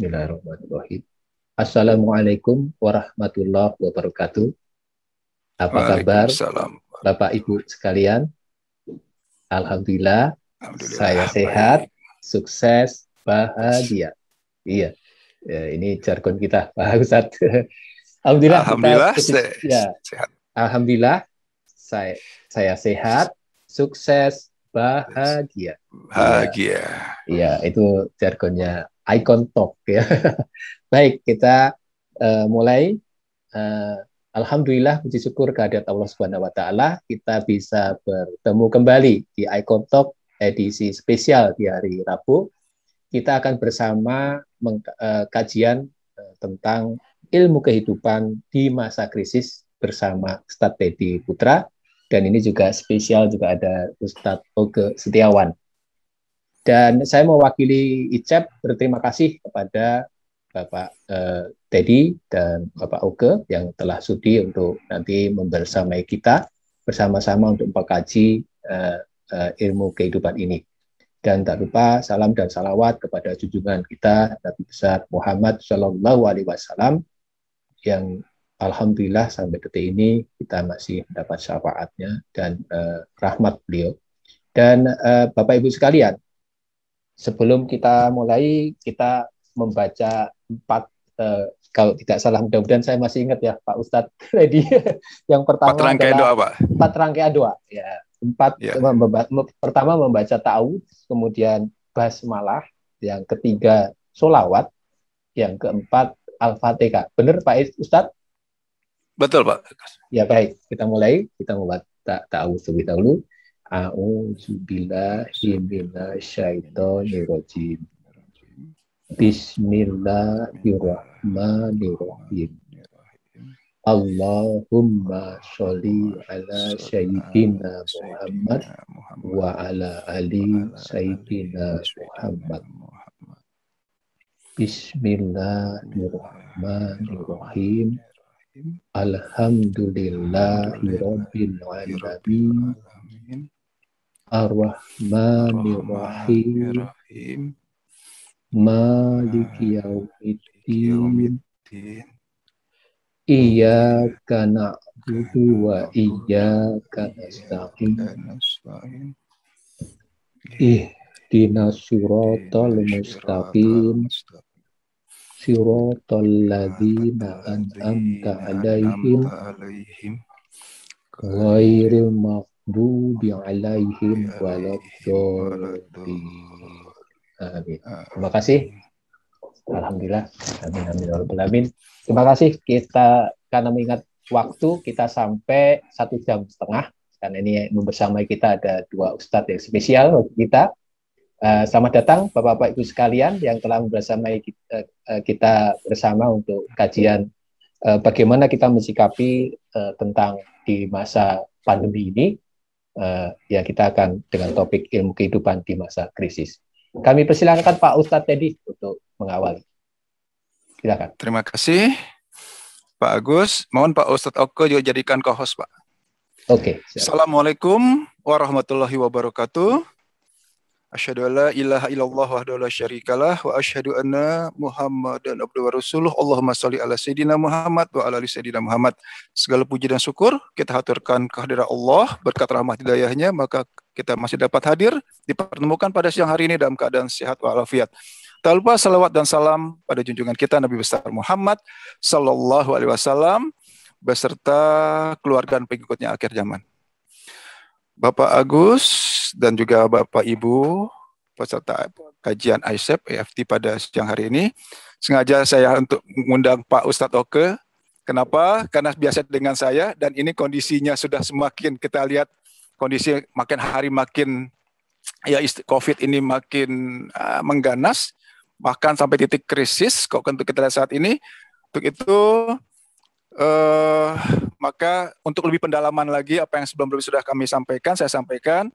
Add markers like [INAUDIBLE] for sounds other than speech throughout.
Bismillahirrahmanirrahim. Assalamualaikum warahmatullahi wabarakatuh. Apa kabar Bapak Ibu sekalian? Alhamdulillah, Alhamdulillah saya sehat, baik. sukses, bahagia. Iya, ya, ini jargon kita [LAUGHS] Pak Ustadz. Alhamdulillah, Alhamdulillah kita, se ya. sehat. Alhamdulillah saya saya sehat, sukses, bahagia. Bahagia. Iya, ya, itu jargonnya icon talk ya. [LAUGHS] Baik, kita uh, mulai. Uh, Alhamdulillah puji syukur kehadirat Allah Subhanahu wa taala kita bisa bertemu kembali di Icon Talk edisi spesial di hari Rabu. Kita akan bersama eh, kajian tentang ilmu kehidupan di masa krisis bersama Ustadz Teddy Putra dan ini juga spesial juga ada Ustadz Oke Setiawan. Dan saya mewakili ICEP berterima kasih kepada Bapak eh, Teddy dan Bapak Oke yang telah sudi untuk nanti membersamai kita bersama-sama untuk mengkaji eh, eh, ilmu kehidupan ini. Dan tak lupa salam dan salawat kepada junjungan kita Nabi besar Muhammad Shallallahu Alaihi Wasallam yang alhamdulillah sampai detik ini kita masih mendapat syafaatnya dan eh, rahmat beliau. Dan eh, Bapak Ibu sekalian, sebelum kita mulai kita membaca empat eh, kalau tidak salah mudah-mudahan saya masih ingat ya Pak Ustadz [LAUGHS] Redi yang pertama empat rangkaian doa Pak empat rangkaian doa ya empat ya. memba pertama membaca tahu, kemudian basmalah yang ketiga solawat yang keempat al-fatihah benar Pak Ustadz betul Pak ya baik kita mulai kita membaca tahu terlebih dahulu A'udzubillahiminasyaitonirrojim. Bismillahirrahmanirrahim. Allahumma sholli ala sayyidina Muhammad wa ala ali sayyidina Muhammad. Bismillahirrahmanirrahim. Alhamdulillahirabbil alamin. Ar-Rahmanir-Rahim Maliki Yaumiddin Iyaka na'budu wa iyaka nasta'in Ihdina suratal mustaqim Suratal ladhina an'amta alaihim Ghairil maghdubi maghdubi alaihim Terima kasih. Alhamdulillah. Amin, amin, ya amin. Terima kasih. Kita karena mengingat waktu kita sampai satu jam setengah. Karena ini bersama kita ada dua ustadz yang spesial bagi kita. Uh, selamat datang Bapak-Bapak Ibu sekalian yang telah bersama kita, uh, eh, eh, kita bersama untuk kajian uh, bagaimana kita mensikapi uh, tentang di masa pandemi ini uh, ya kita akan dengan topik ilmu kehidupan di masa krisis. Kami persilahkan Pak Ustadz Teddy untuk mengawali. Silakan. Terima kasih Pak Agus. Mohon Pak Ustadz Oko juga jadikan co-host Pak. Oke. Okay, Assalamualaikum warahmatullahi wabarakatuh. Asyhadu alla ilaha illallah wahdahu la syarikalah wa asyhadu anna Muhammadan abduhu wa rasuluh. Allahumma shalli ala sayidina Muhammad wa ala ali sayidina Muhammad. Segala puji dan syukur kita haturkan kehadiran Allah berkat rahmat hidayahnya maka kita masih dapat hadir dipertemukan pada siang hari ini dalam keadaan sehat walafiat. Tak lupa salawat dan salam pada junjungan kita Nabi besar Muhammad sallallahu alaihi wasallam beserta keluarga dan pengikutnya akhir zaman. Bapak Agus, dan juga Bapak Ibu peserta kajian ISEP EFT pada siang hari ini. Sengaja saya untuk mengundang Pak Ustadz Oke. Kenapa? Karena biasa dengan saya dan ini kondisinya sudah semakin kita lihat kondisi makin hari makin ya COVID ini makin uh, mengganas bahkan sampai titik krisis kok untuk kita lihat saat ini untuk itu eh, maka untuk lebih pendalaman lagi apa yang sebelum-sebelumnya sudah kami sampaikan saya sampaikan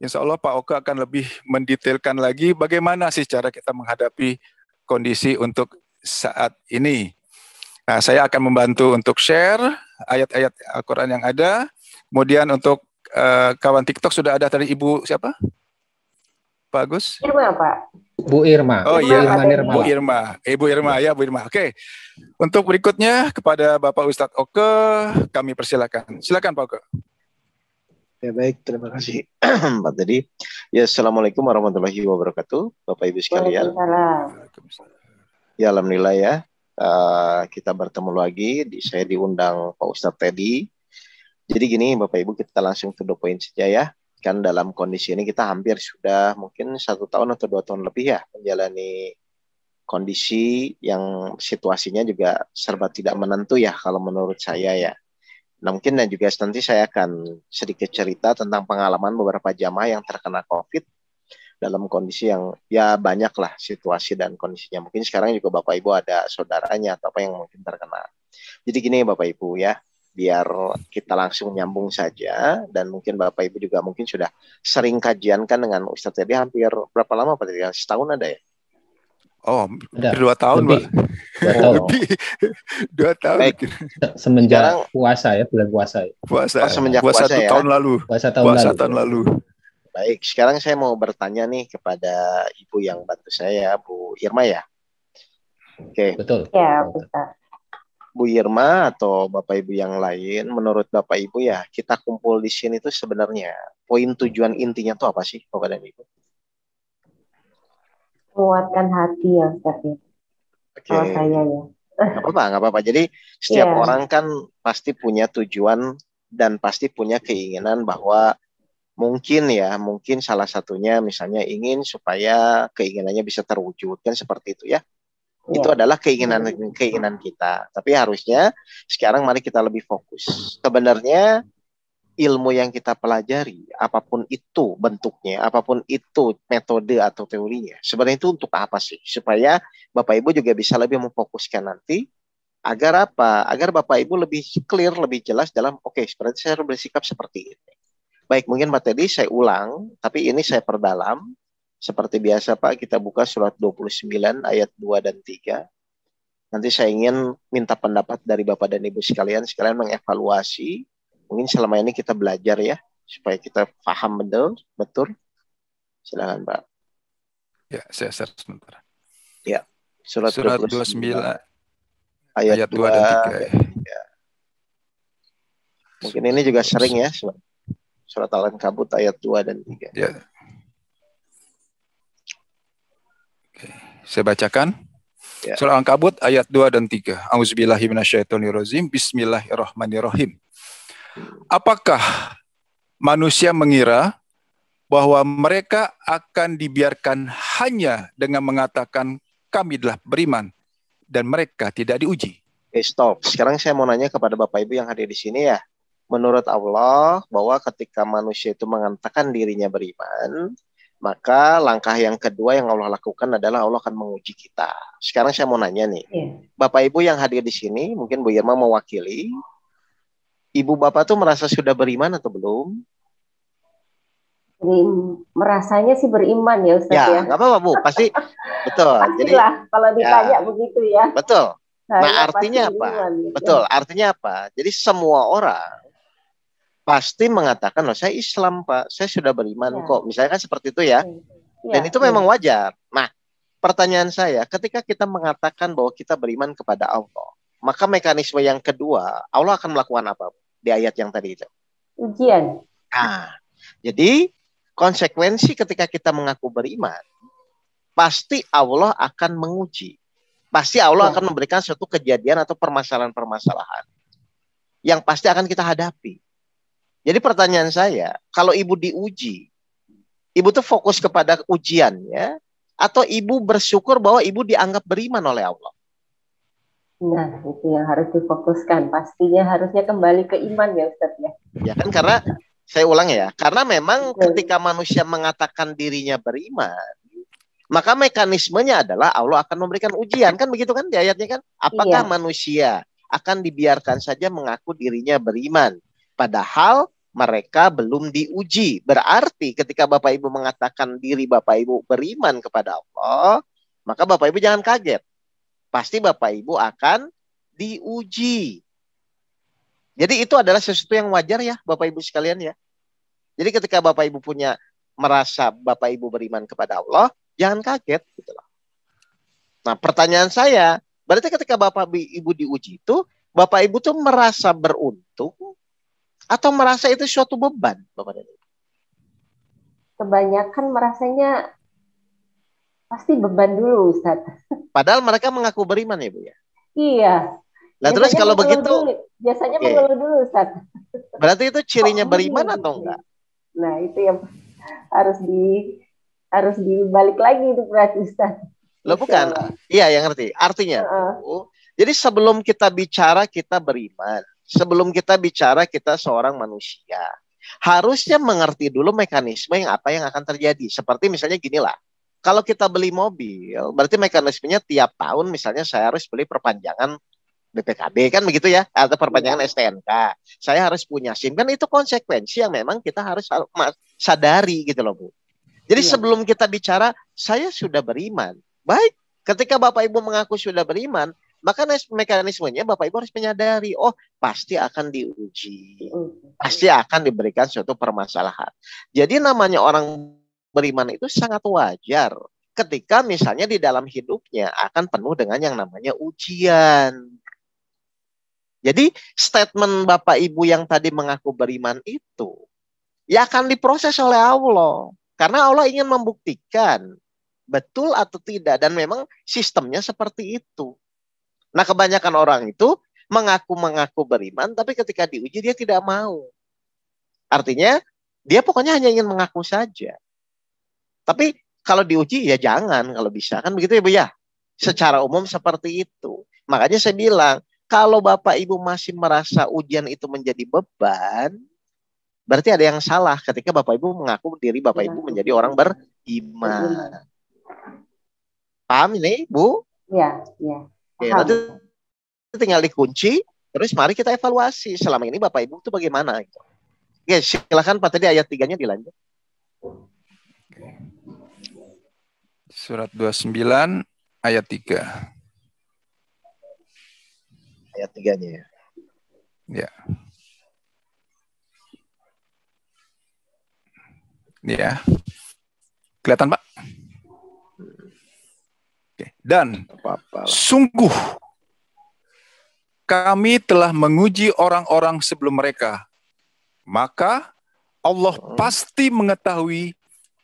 insya Allah Pak Oka akan lebih mendetailkan lagi bagaimana sih cara kita menghadapi kondisi untuk saat ini. Nah, saya akan membantu untuk share ayat-ayat Al-Quran yang ada. Kemudian untuk uh, kawan TikTok sudah ada dari Ibu siapa? Pak Agus? Irma, Pak. Bu Irma. Oh iya, Irma, Irma. Bu Irma. Ibu eh, Irma ya, Bu Irma. Oke. Untuk berikutnya kepada Bapak Ustadz Oke, kami persilakan. Silakan Pak Oke. Ya baik, terima kasih [CLEARS THROAT] Pak Teddy. Ya, Assalamualaikum warahmatullahi wabarakatuh, Bapak Ibu sekalian. Ya, Alhamdulillah ya, uh, kita bertemu lagi, di, saya diundang Pak Ustadz Teddy. Jadi gini Bapak Ibu, kita langsung to the point saja ya. Kan dalam kondisi ini kita hampir sudah mungkin satu tahun atau dua tahun lebih ya menjalani kondisi yang situasinya juga serba tidak menentu ya kalau menurut saya ya Nah mungkin dan juga nanti saya akan sedikit cerita tentang pengalaman beberapa jamaah yang terkena COVID dalam kondisi yang ya banyaklah situasi dan kondisinya. Mungkin sekarang juga Bapak Ibu ada saudaranya atau apa yang mungkin terkena. Jadi gini Bapak Ibu ya, biar kita langsung nyambung saja dan mungkin Bapak Ibu juga mungkin sudah sering kajian kan dengan Ustadz tadi hampir berapa lama Pak Tadi? Setahun ada ya? Oh, Udah. dua tahun, lebih. Pak. Dua tahun. [LAUGHS] lebih. Dua tahun. Baik. Semenjak Sekarang, puasa ya, bulan puasa. Ya. Puasa. Oh, semenjak puasa, puasa ya. tahun lalu. Puasa tahun puasa lalu. Tahun lalu. Baik, sekarang saya mau bertanya nih kepada Ibu yang bantu saya, Bu Irma ya. Oke. Okay. Betul. Ya, Bu Irma atau Bapak Ibu yang lain, menurut Bapak Ibu ya, kita kumpul di sini itu sebenarnya poin tujuan intinya tuh apa sih, Bapak dan Ibu? menguatkan hati ya Ustaz ya. Okay. Kalau saya ya. Gak apa-apa, gak apa-apa. Jadi setiap yeah. orang kan pasti punya tujuan dan pasti punya keinginan bahwa mungkin ya, mungkin salah satunya misalnya ingin supaya keinginannya bisa terwujud kan seperti itu ya. Yeah. Itu adalah keinginan keinginan kita. Tapi harusnya sekarang mari kita lebih fokus. Sebenarnya ilmu yang kita pelajari, apapun itu bentuknya, apapun itu metode atau teorinya, sebenarnya itu untuk apa sih? Supaya Bapak Ibu juga bisa lebih memfokuskan nanti agar apa? Agar Bapak Ibu lebih clear, lebih jelas dalam oke, okay, sebenarnya saya bersikap seperti ini. Baik, mungkin materi saya ulang, tapi ini saya perdalam. Seperti biasa Pak, kita buka surat 29 ayat 2 dan 3. Nanti saya ingin minta pendapat dari Bapak dan Ibu sekalian, sekalian mengevaluasi Mungkin selama ini kita belajar ya supaya kita paham betul, betul. Silakan Pak. Ya, saya share sebentar. Ya, surat, surat 29, 29 ayat, ayat 2, 2 dan 3. Ya. Mungkin ini juga sering ya, surat al kabut ayat 2 dan 3. Ya. Oke, saya bacakan. Ya. surat al kabut ayat 2 dan 3. Auzubillahi minasyaitonirrajim. Bismillahirrahmanirrahim. Apakah manusia mengira bahwa mereka akan dibiarkan hanya dengan mengatakan kami telah beriman dan mereka tidak diuji? Oke, eh, stop. Sekarang saya mau nanya kepada Bapak Ibu yang hadir di sini ya. Menurut Allah, bahwa ketika manusia itu mengatakan dirinya beriman, maka langkah yang kedua yang Allah lakukan adalah Allah akan menguji kita. Sekarang saya mau nanya nih, yeah. Bapak Ibu yang hadir di sini, mungkin Bu Irma mewakili, ibu bapak tuh merasa sudah beriman atau belum? Berim, merasanya sih beriman ya Ustaz ya. Ya, nggak apa-apa Bu, pasti [LAUGHS] betul. Pastilah, Jadi kalau ya. ditanya ya, begitu ya. Betul. Nah, nah artinya apa? Beriman, ya. betul, ya. artinya apa? Jadi semua orang pasti mengatakan loh saya Islam Pak, saya sudah beriman ya. kok. Misalnya kan seperti itu ya. ya Dan itu ya. memang wajar. Nah, pertanyaan saya, ketika kita mengatakan bahwa kita beriman kepada Allah, maka mekanisme yang kedua Allah akan melakukan apa di ayat yang tadi itu? Ujian. Nah, jadi konsekuensi ketika kita mengaku beriman, pasti Allah akan menguji. Pasti Allah ya. akan memberikan suatu kejadian atau permasalahan-permasalahan yang pasti akan kita hadapi. Jadi pertanyaan saya, kalau ibu diuji, ibu tuh fokus kepada ujiannya atau ibu bersyukur bahwa ibu dianggap beriman oleh Allah? Nah, itu yang harus difokuskan. Pastinya harusnya kembali ke iman ya Ustaz ya. Ya kan karena saya ulang ya, karena memang Betul. ketika manusia mengatakan dirinya beriman, maka mekanismenya adalah Allah akan memberikan ujian kan begitu kan di ayatnya kan? Apakah iya. manusia akan dibiarkan saja mengaku dirinya beriman padahal mereka belum diuji. Berarti ketika Bapak Ibu mengatakan diri Bapak Ibu beriman kepada Allah, maka Bapak Ibu jangan kaget pasti Bapak Ibu akan diuji. Jadi itu adalah sesuatu yang wajar ya Bapak Ibu sekalian ya. Jadi ketika Bapak Ibu punya merasa Bapak Ibu beriman kepada Allah, jangan kaget gitu loh. Nah, pertanyaan saya, berarti ketika Bapak Ibu diuji itu, Bapak Ibu tuh merasa beruntung atau merasa itu suatu beban, Bapak Ibu? Kebanyakan merasanya Pasti beban dulu Ustaz. [LAUGHS] Padahal mereka mengaku beriman ya Bu ya? Iya. Lah terus kalau begitu dulu. biasanya okay. Iya. mengeluh dulu Ustaz. Berarti itu cirinya [LAUGHS] oh, beriman iya. atau enggak? Nah, itu yang harus di harus dibalik lagi itu berarti Ustaz. Lo gitu. bukan. Iya, yang ngerti. Artinya. Uh -uh. Jadi sebelum kita bicara kita beriman, sebelum kita bicara kita seorang manusia, harusnya mengerti dulu mekanisme yang apa yang akan terjadi. Seperti misalnya ginilah kalau kita beli mobil, berarti mekanismenya tiap tahun misalnya saya harus beli perpanjangan BPKB kan begitu ya atau perpanjangan STNK. Saya harus punya SIM kan itu konsekuensi yang memang kita harus sadari gitu loh Bu. Jadi iya. sebelum kita bicara saya sudah beriman. Baik, ketika Bapak Ibu mengaku sudah beriman, maka mekanismenya Bapak Ibu harus menyadari, oh pasti akan diuji, mm-hmm. pasti akan diberikan suatu permasalahan. Jadi namanya orang beriman itu sangat wajar ketika misalnya di dalam hidupnya akan penuh dengan yang namanya ujian. Jadi statement Bapak Ibu yang tadi mengaku beriman itu ya akan diproses oleh Allah. Karena Allah ingin membuktikan betul atau tidak dan memang sistemnya seperti itu. Nah, kebanyakan orang itu mengaku-mengaku beriman tapi ketika diuji dia tidak mau. Artinya dia pokoknya hanya ingin mengaku saja. Tapi kalau diuji ya jangan kalau bisa kan begitu ya Bu ya. Secara umum seperti itu. Makanya saya bilang kalau Bapak Ibu masih merasa ujian itu menjadi beban, berarti ada yang salah ketika Bapak Ibu mengaku diri Bapak iya. Ibu menjadi orang beriman. Paham ini, Bu? Iya, iya. Oke, nanti tinggal dikunci, terus mari kita evaluasi selama ini Bapak Ibu itu bagaimana gitu. Oke, silakan Pak tadi ayat tiganya dilanjut. Surat 29 ayat 3. Ayat 3-nya ya. Ya. Ya. Kelihatan, Pak? Oke. Dan apa -apa sungguh kami telah menguji orang-orang sebelum mereka. Maka Allah hmm. pasti mengetahui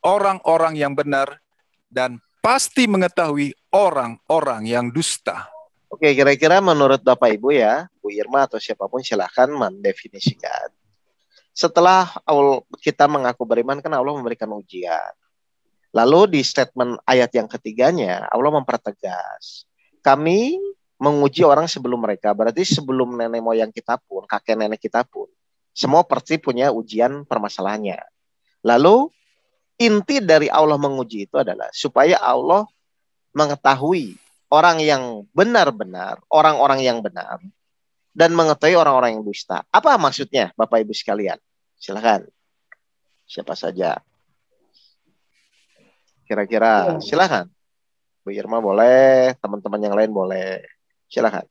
orang-orang yang benar dan pasti mengetahui orang-orang yang dusta. Oke, kira-kira menurut Bapak Ibu ya, Bu Irma atau siapapun silahkan mendefinisikan. Setelah kita mengaku beriman, kan Allah memberikan ujian. Lalu di statement ayat yang ketiganya, Allah mempertegas. Kami menguji orang sebelum mereka. Berarti sebelum nenek moyang kita pun, kakek nenek kita pun, semua pasti punya ujian permasalahannya. Lalu inti dari Allah menguji itu adalah supaya Allah mengetahui orang yang benar-benar, orang-orang yang benar, dan mengetahui orang-orang yang dusta. Apa maksudnya, Bapak Ibu sekalian? Silahkan. Siapa saja. Kira-kira, iya, silahkan. Bu Irma boleh, teman-teman yang lain boleh. Silahkan.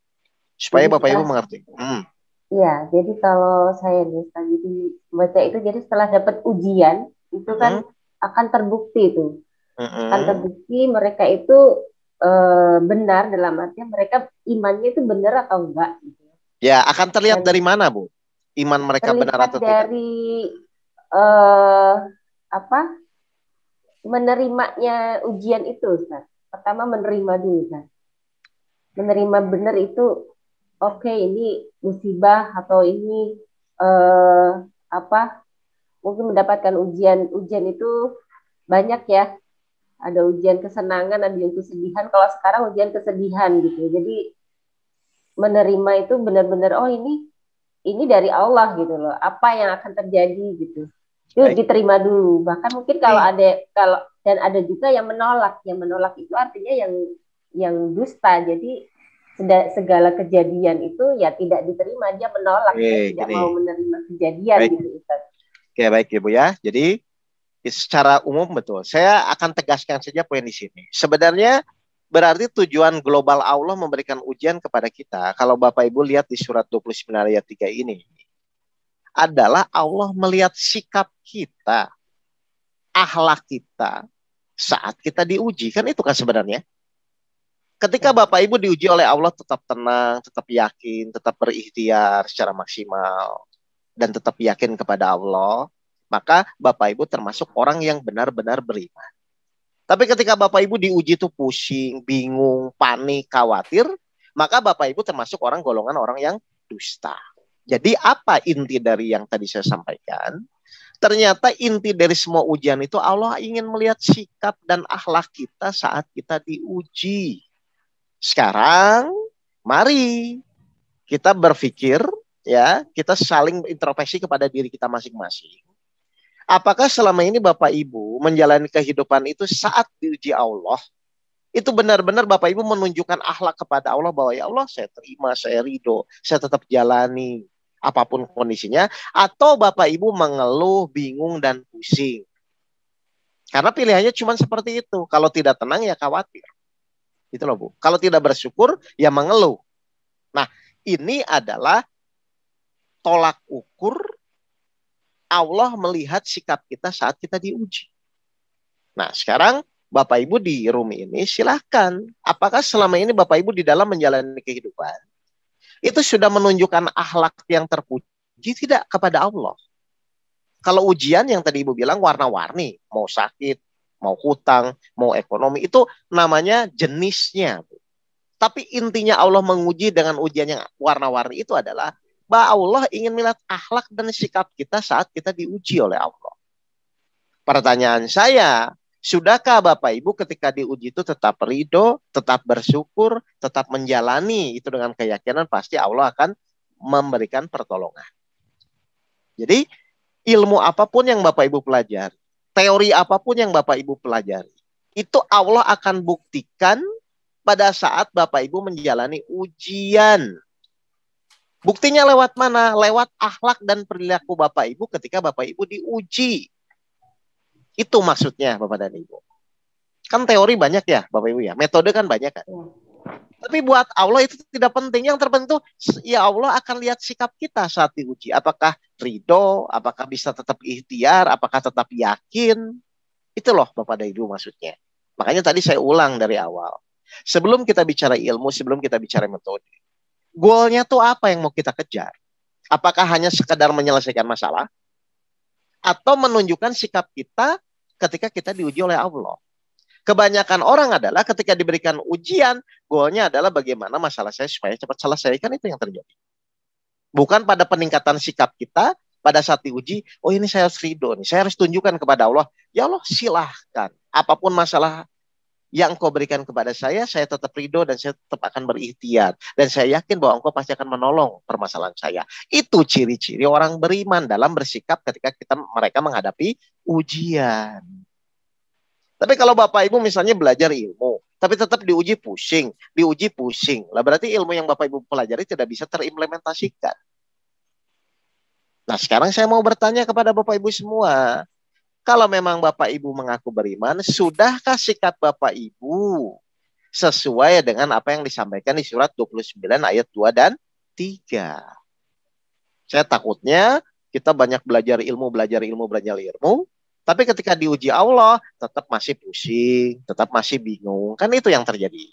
Supaya Bapak Ibu mengerti. Hmm. Ya, jadi kalau saya nih tadi gitu, baca itu, jadi setelah dapat ujian, itu kan hmm akan terbukti itu mm-hmm. akan terbukti mereka itu e, benar dalam artinya mereka imannya itu benar atau enggak gitu. ya akan terlihat Dan, dari mana bu iman mereka benar atau tidak dari e, apa menerimanya ujian itu Ustaz. pertama menerima dulu Ustaz. menerima benar itu oke okay, ini musibah atau ini eh, apa mungkin mendapatkan ujian ujian itu banyak ya ada ujian kesenangan ada ujian kesedihan kalau sekarang ujian kesedihan gitu jadi menerima itu benar-benar oh ini ini dari Allah gitu loh apa yang akan terjadi gitu itu diterima dulu bahkan mungkin kalau ada kalau dan ada juga yang menolak yang menolak itu artinya yang yang dusta jadi segala kejadian itu ya tidak diterima dia menolak Baik, dia tidak gini. mau menerima kejadian Baik. gitu Ustaz. Oke, baik Ibu ya. Jadi secara umum betul. Saya akan tegaskan saja poin di sini. Sebenarnya berarti tujuan global Allah memberikan ujian kepada kita. Kalau Bapak Ibu lihat di surat 29 ayat 3 ini adalah Allah melihat sikap kita, ahlak kita saat kita diuji. Kan itu kan sebenarnya. Ketika ya. Bapak Ibu diuji oleh Allah tetap tenang, tetap yakin, tetap berikhtiar secara maksimal dan tetap yakin kepada Allah, maka Bapak Ibu termasuk orang yang benar-benar beriman. Tapi ketika Bapak Ibu diuji tuh pusing, bingung, panik, khawatir, maka Bapak Ibu termasuk orang golongan orang yang dusta. Jadi apa inti dari yang tadi saya sampaikan? Ternyata inti dari semua ujian itu Allah ingin melihat sikap dan akhlak kita saat kita diuji. Sekarang mari kita berpikir ya kita saling introspeksi kepada diri kita masing-masing. Apakah selama ini Bapak Ibu menjalani kehidupan itu saat diuji Allah? Itu benar-benar Bapak Ibu menunjukkan akhlak kepada Allah bahwa ya Allah saya terima, saya ridho, saya tetap jalani apapun kondisinya. Atau Bapak Ibu mengeluh, bingung, dan pusing. Karena pilihannya cuma seperti itu. Kalau tidak tenang ya khawatir. Itu loh Bu. Kalau tidak bersyukur ya mengeluh. Nah ini adalah tolak ukur Allah melihat sikap kita saat kita diuji. Nah, sekarang Bapak Ibu di room ini silahkan. Apakah selama ini Bapak Ibu di dalam menjalani kehidupan itu sudah menunjukkan akhlak yang terpuji tidak kepada Allah? Kalau ujian yang tadi Ibu bilang warna-warni, mau sakit, mau hutang, mau ekonomi, itu namanya jenisnya. Tapi intinya Allah menguji dengan ujian yang warna-warni itu adalah bahwa Allah ingin melihat akhlak dan sikap kita saat kita diuji oleh Allah. Pertanyaan saya, sudahkah Bapak Ibu ketika diuji itu tetap ridho, tetap bersyukur, tetap menjalani itu dengan keyakinan pasti Allah akan memberikan pertolongan. Jadi ilmu apapun yang Bapak Ibu pelajari, teori apapun yang Bapak Ibu pelajari, itu Allah akan buktikan pada saat Bapak Ibu menjalani ujian Buktinya lewat mana? Lewat akhlak dan perilaku Bapak Ibu ketika Bapak Ibu diuji. Itu maksudnya Bapak dan Ibu. Kan teori banyak ya Bapak Ibu ya. Metode kan banyak kan. Iya. Tapi buat Allah itu tidak penting. Yang terpenting ya Allah akan lihat sikap kita saat diuji. Apakah ridho, apakah bisa tetap ikhtiar, apakah tetap yakin. Itu loh Bapak dan Ibu maksudnya. Makanya tadi saya ulang dari awal. Sebelum kita bicara ilmu, sebelum kita bicara metode goalnya tuh apa yang mau kita kejar? Apakah hanya sekedar menyelesaikan masalah? Atau menunjukkan sikap kita ketika kita diuji oleh Allah? Kebanyakan orang adalah ketika diberikan ujian, goalnya adalah bagaimana masalah saya supaya cepat selesai. Kan itu yang terjadi. Bukan pada peningkatan sikap kita, pada saat diuji, oh ini saya harus ridho saya harus tunjukkan kepada Allah, ya Allah silahkan, apapun masalah yang engkau berikan kepada saya, saya tetap ridho dan saya tetap akan berikhtiar. Dan saya yakin bahwa engkau pasti akan menolong permasalahan saya. Itu ciri-ciri orang beriman dalam bersikap ketika kita mereka menghadapi ujian. Tapi kalau Bapak Ibu misalnya belajar ilmu, tapi tetap diuji pusing, diuji pusing. Lah berarti ilmu yang Bapak Ibu pelajari tidak bisa terimplementasikan. Nah, sekarang saya mau bertanya kepada Bapak Ibu semua, kalau memang Bapak Ibu mengaku beriman, sudahkah sikap Bapak Ibu sesuai dengan apa yang disampaikan di surat 29 ayat 2 dan 3? Saya takutnya kita banyak belajar ilmu, belajar ilmu, belajar ilmu, tapi ketika diuji Allah tetap masih pusing, tetap masih bingung. Kan itu yang terjadi.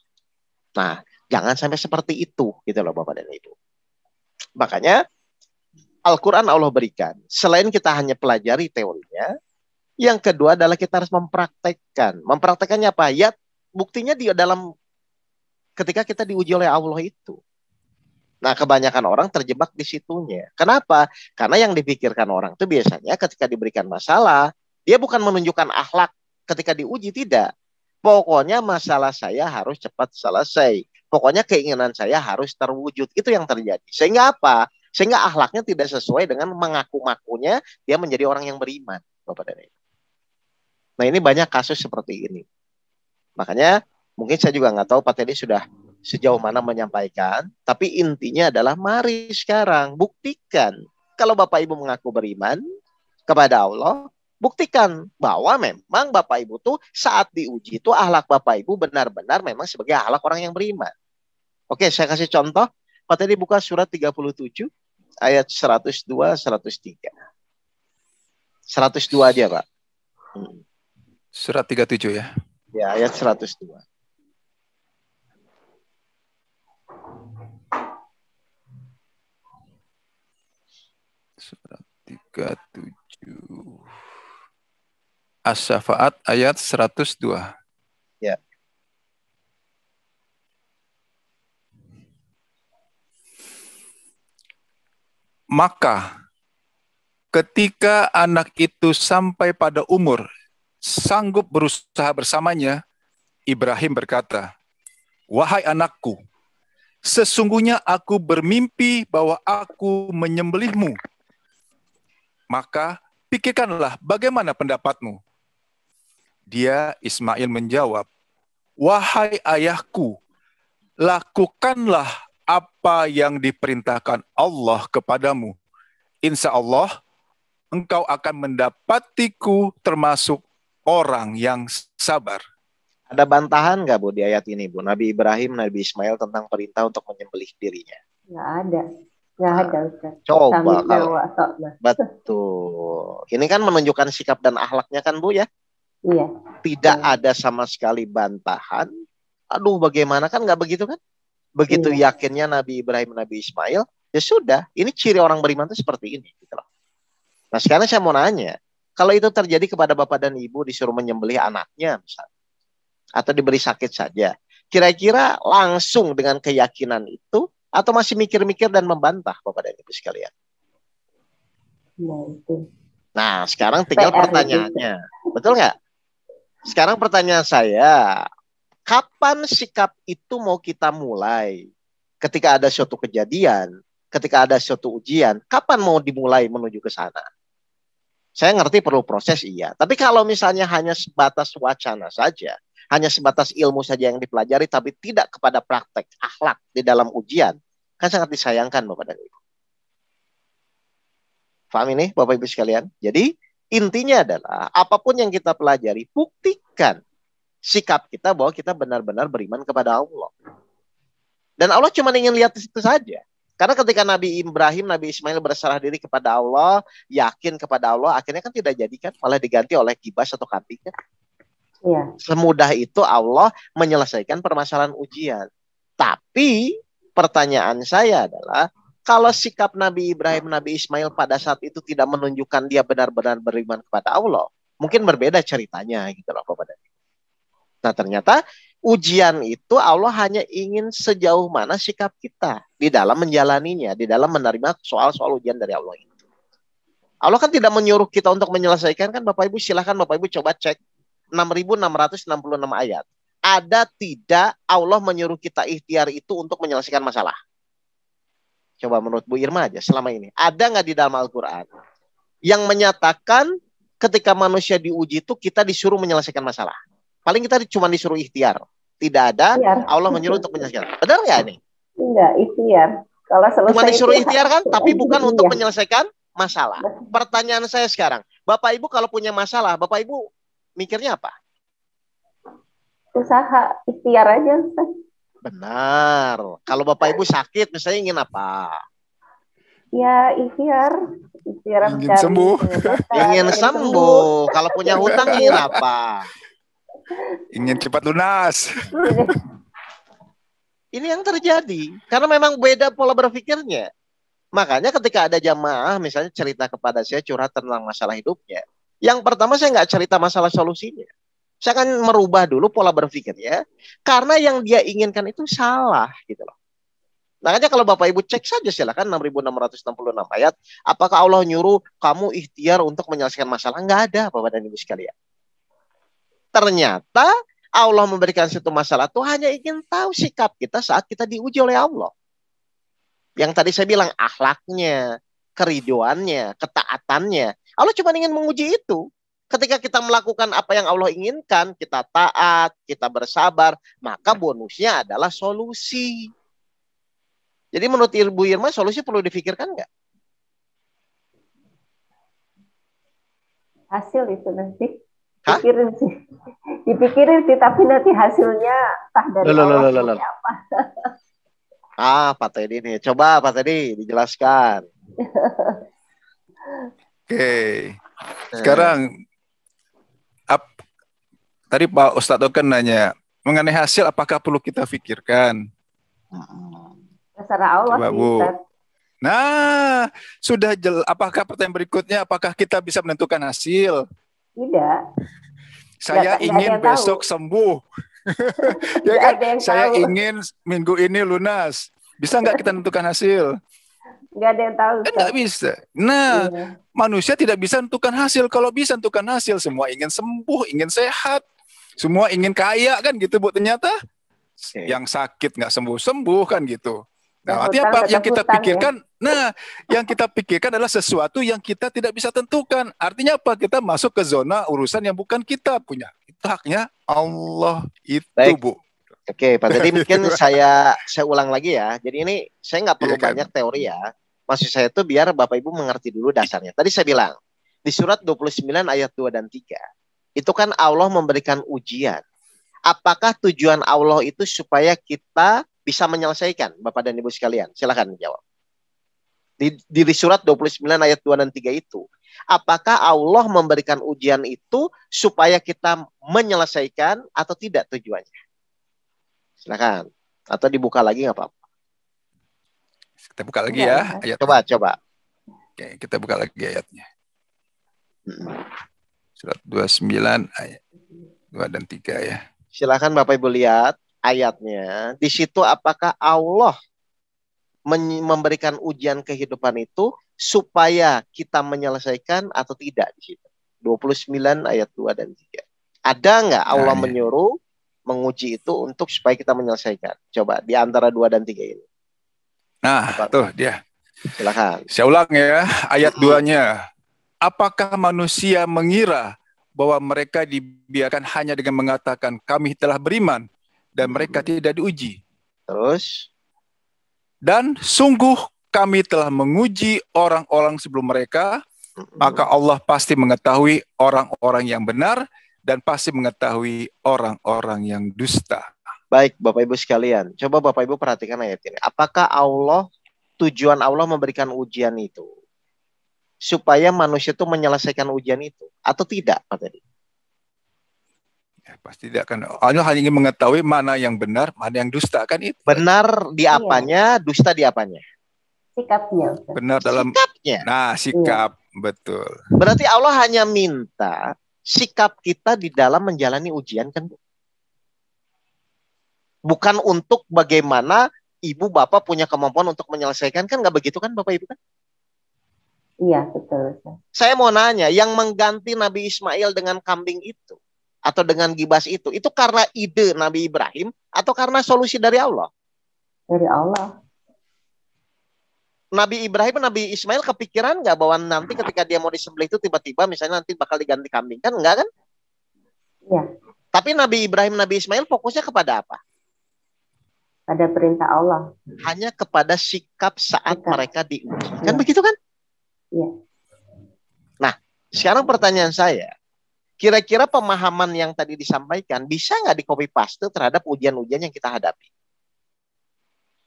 Nah, jangan sampai seperti itu gitu loh Bapak dan Ibu. Makanya Al-Quran Allah berikan. Selain kita hanya pelajari teorinya, yang kedua adalah kita harus mempraktekkan. Mempraktekannya apa? Ya buktinya di dalam ketika kita diuji oleh Allah itu. Nah, kebanyakan orang terjebak di situnya. Kenapa? Karena yang dipikirkan orang itu biasanya ketika diberikan masalah, dia bukan menunjukkan akhlak ketika diuji tidak. Pokoknya masalah saya harus cepat selesai. Pokoknya keinginan saya harus terwujud. Itu yang terjadi. Sehingga apa? Sehingga akhlaknya tidak sesuai dengan mengaku-makunya dia menjadi orang yang beriman, Bapak dan Ibu. Nah ini banyak kasus seperti ini. Makanya mungkin saya juga nggak tahu Pak Teddy sudah sejauh mana menyampaikan, tapi intinya adalah mari sekarang buktikan kalau Bapak Ibu mengaku beriman kepada Allah, buktikan bahwa memang Bapak Ibu tuh saat diuji itu ahlak Bapak Ibu benar-benar memang sebagai ahlak orang yang beriman. Oke, saya kasih contoh. Pak Teddy buka surat 37 ayat 102 103. 102 aja, Pak. Hmm. Surat 37 ya. Ya, ayat 102. Surat 37. As-Syafaat ayat 102. Ya. Maka ketika anak itu sampai pada umur sanggup berusaha bersamanya, Ibrahim berkata, Wahai anakku, sesungguhnya aku bermimpi bahwa aku menyembelihmu. Maka pikirkanlah bagaimana pendapatmu. Dia Ismail menjawab, Wahai ayahku, lakukanlah apa yang diperintahkan Allah kepadamu. Insya Allah, engkau akan mendapatiku termasuk orang yang sabar. Ada bantahan nggak Bu di ayat ini Bu? Nabi Ibrahim, Nabi Ismail tentang perintah untuk menyembelih dirinya. Nggak ada. Nggak ada Ustaz. Coba kalau. [LAUGHS] betul. Ini kan menunjukkan sikap dan ahlaknya kan Bu ya? Iya. Tidak iya. ada sama sekali bantahan. Aduh bagaimana kan nggak begitu kan? Begitu iya. yakinnya Nabi Ibrahim, Nabi Ismail, ya sudah. Ini ciri orang beriman itu seperti ini. Gitu nah sekarang saya mau nanya, kalau itu terjadi kepada bapak dan ibu disuruh menyembelih anaknya misalnya atau diberi sakit saja. Kira-kira langsung dengan keyakinan itu atau masih mikir-mikir dan membantah bapak dan ibu sekalian? Iya, nah, sekarang tinggal pertanyaannya. Betul nggak? Sekarang pertanyaan saya, kapan sikap itu mau kita mulai? Ketika ada suatu kejadian, ketika ada suatu ujian, kapan mau dimulai menuju ke sana? Saya ngerti perlu proses iya, tapi kalau misalnya hanya sebatas wacana saja, hanya sebatas ilmu saja yang dipelajari tapi tidak kepada praktek akhlak di dalam ujian, kan sangat disayangkan Bapak dan Ibu. Paham ini Bapak Ibu sekalian? Jadi intinya adalah apapun yang kita pelajari, buktikan sikap kita bahwa kita benar-benar beriman kepada Allah. Dan Allah cuma ingin lihat itu saja. Karena ketika Nabi Ibrahim, Nabi Ismail berserah diri kepada Allah, yakin kepada Allah, akhirnya kan tidak jadikan, malah diganti oleh kibas atau kambing kan. Ya. Semudah itu Allah menyelesaikan permasalahan ujian. Tapi pertanyaan saya adalah kalau sikap Nabi Ibrahim, Nabi Ismail pada saat itu tidak menunjukkan dia benar-benar beriman kepada Allah, mungkin berbeda ceritanya gitu loh Bapak Nah ternyata ujian itu Allah hanya ingin sejauh mana sikap kita di dalam menjalaninya, di dalam menerima soal-soal ujian dari Allah itu. Allah kan tidak menyuruh kita untuk menyelesaikan kan Bapak Ibu silahkan Bapak Ibu coba cek 6666 ayat. Ada tidak Allah menyuruh kita ikhtiar itu untuk menyelesaikan masalah? Coba menurut Bu Irma aja selama ini. Ada nggak di dalam Al-Quran? Yang menyatakan ketika manusia diuji itu kita disuruh menyelesaikan masalah. Paling kita cuma disuruh ikhtiar. Tidak ada ikhtiar. Allah menyuruh untuk menyelesaikan. Benar ya ini? Tidak, ikhtiar. Kalau selesai cuma disuruh ikhtiar kan, tapi bukan untuk iya. menyelesaikan masalah. Pertanyaan saya sekarang, Bapak Ibu kalau punya masalah, Bapak Ibu mikirnya apa? Usaha ikhtiar aja. Benar. Kalau Bapak Ibu sakit misalnya ingin apa? Ya ikhtiar. Ikhtiar ingin sembuh. Ingin sembuh. Kalau punya hutang ingin apa? Ingin cepat lunas. [LAUGHS] Ini yang terjadi karena memang beda pola berpikirnya. Makanya ketika ada jamaah misalnya cerita kepada saya curhat tentang masalah hidupnya, yang pertama saya nggak cerita masalah solusinya. Saya akan merubah dulu pola berpikirnya karena yang dia inginkan itu salah gitu loh. Makanya kalau Bapak Ibu cek saja silakan 6666 ayat, apakah Allah nyuruh kamu ikhtiar untuk menyelesaikan masalah? Enggak ada Bapak dan Ibu sekalian ternyata Allah memberikan satu masalah itu hanya ingin tahu sikap kita saat kita diuji oleh Allah. Yang tadi saya bilang akhlaknya, keriduannya, ketaatannya. Allah cuma ingin menguji itu. Ketika kita melakukan apa yang Allah inginkan, kita taat, kita bersabar, maka bonusnya adalah solusi. Jadi menurut Ibu Irma, solusi perlu difikirkan nggak? Hasil itu nanti. Hah? sih. Dipikirin sih, tapi nanti hasilnya tah dari loh, loh, loh, loh. apa. ah, Pak Teddy nih. Coba Pak Teddy dijelaskan. Oke. Okay. Eh. Sekarang ap, tadi Pak Ustadz Oken nanya, mengenai hasil apakah perlu kita pikirkan? Terserah Allah Coba, Bu. Nah, sudah jel apakah pertanyaan berikutnya apakah kita bisa menentukan hasil? Tidak. Saya tidak, ingin tidak besok sembuh. [LAUGHS] ya kan? Saya tahu. ingin minggu ini lunas. Bisa nggak kita tentukan hasil? Nggak ada yang tahu. Kan nggak bisa. Nah, iya. manusia tidak bisa tentukan hasil. Kalau bisa tentukan hasil, semua ingin sembuh, ingin sehat. Semua ingin kaya kan gitu, Bu. Ternyata iya. yang sakit nggak sembuh-sembuh kan gitu. Nah, artinya apa yang kita ya. pikirkan ya? Nah, yang kita pikirkan adalah sesuatu yang kita tidak bisa tentukan. Artinya apa? Kita masuk ke zona urusan yang bukan kita punya. Itu haknya Allah itu, Baik. Bu. Oke, Pak. Jadi mungkin [LAUGHS] saya saya ulang lagi ya. Jadi ini saya nggak perlu banyak kan? banyak teori ya. Maksud saya itu biar Bapak Ibu mengerti dulu dasarnya. Tadi saya bilang di surat 29 ayat 2 dan 3 itu kan Allah memberikan ujian. Apakah tujuan Allah itu supaya kita bisa menyelesaikan Bapak dan Ibu sekalian? Silahkan jawab. Di, di surat 29 ayat 2 dan 3 itu. Apakah Allah memberikan ujian itu supaya kita menyelesaikan atau tidak tujuannya? Silakan. Atau dibuka lagi nggak apa-apa. Kita buka lagi iya, ya. Iya. Ayat. Coba, coba. Oke, kita buka lagi ayatnya. Surat 29 ayat 2 dan 3 ya. Silakan Bapak Ibu lihat ayatnya. Di situ apakah Allah memberikan ujian kehidupan itu supaya kita menyelesaikan atau tidak di situ. 29 ayat 2 dan 3. Ada nggak nah, Allah nah, menyuruh menguji itu untuk supaya kita menyelesaikan? Coba di antara 2 dan 3 ini. Nah, Apa? tuh dia. Silakan. Saya ulang ya ayat 2-nya. Apakah manusia mengira bahwa mereka dibiarkan hanya dengan mengatakan kami telah beriman dan mereka hmm. tidak diuji? Terus dan sungguh kami telah menguji orang-orang sebelum mereka, maka Allah pasti mengetahui orang-orang yang benar dan pasti mengetahui orang-orang yang dusta. Baik, Bapak Ibu sekalian, coba Bapak Ibu perhatikan ayat ini. Apakah Allah tujuan Allah memberikan ujian itu supaya manusia itu menyelesaikan ujian itu atau tidak, Pak Tadi? Ya, pasti tidak akan. Allah anu, hanya ingin mengetahui mana yang benar, mana yang dusta kan itu. Benar di iya. apanya, iya. dusta di apanya? Sikapnya. Benar dalam sikapnya. Nah, sikap iya. betul. Berarti Allah hanya minta sikap kita di dalam menjalani ujian kan? Bukan untuk bagaimana ibu bapak punya kemampuan untuk menyelesaikan kan nggak begitu kan bapak ibu kan? Iya betul. Saya mau nanya, yang mengganti Nabi Ismail dengan kambing itu, atau dengan gibas itu itu karena ide Nabi Ibrahim atau karena solusi dari Allah? Dari Allah. Nabi Ibrahim, Nabi Ismail kepikiran nggak bahwa nanti ketika dia mau disembelih itu tiba-tiba misalnya nanti bakal diganti kambing kan enggak kan? Iya. Tapi Nabi Ibrahim, Nabi Ismail fokusnya kepada apa? Pada perintah Allah. Hanya kepada sikap saat sikap. mereka diuji. Kan ya. begitu kan? Iya. Nah, sekarang pertanyaan saya, Kira-kira pemahaman yang tadi disampaikan bisa nggak di copy paste terhadap ujian-ujian yang kita hadapi?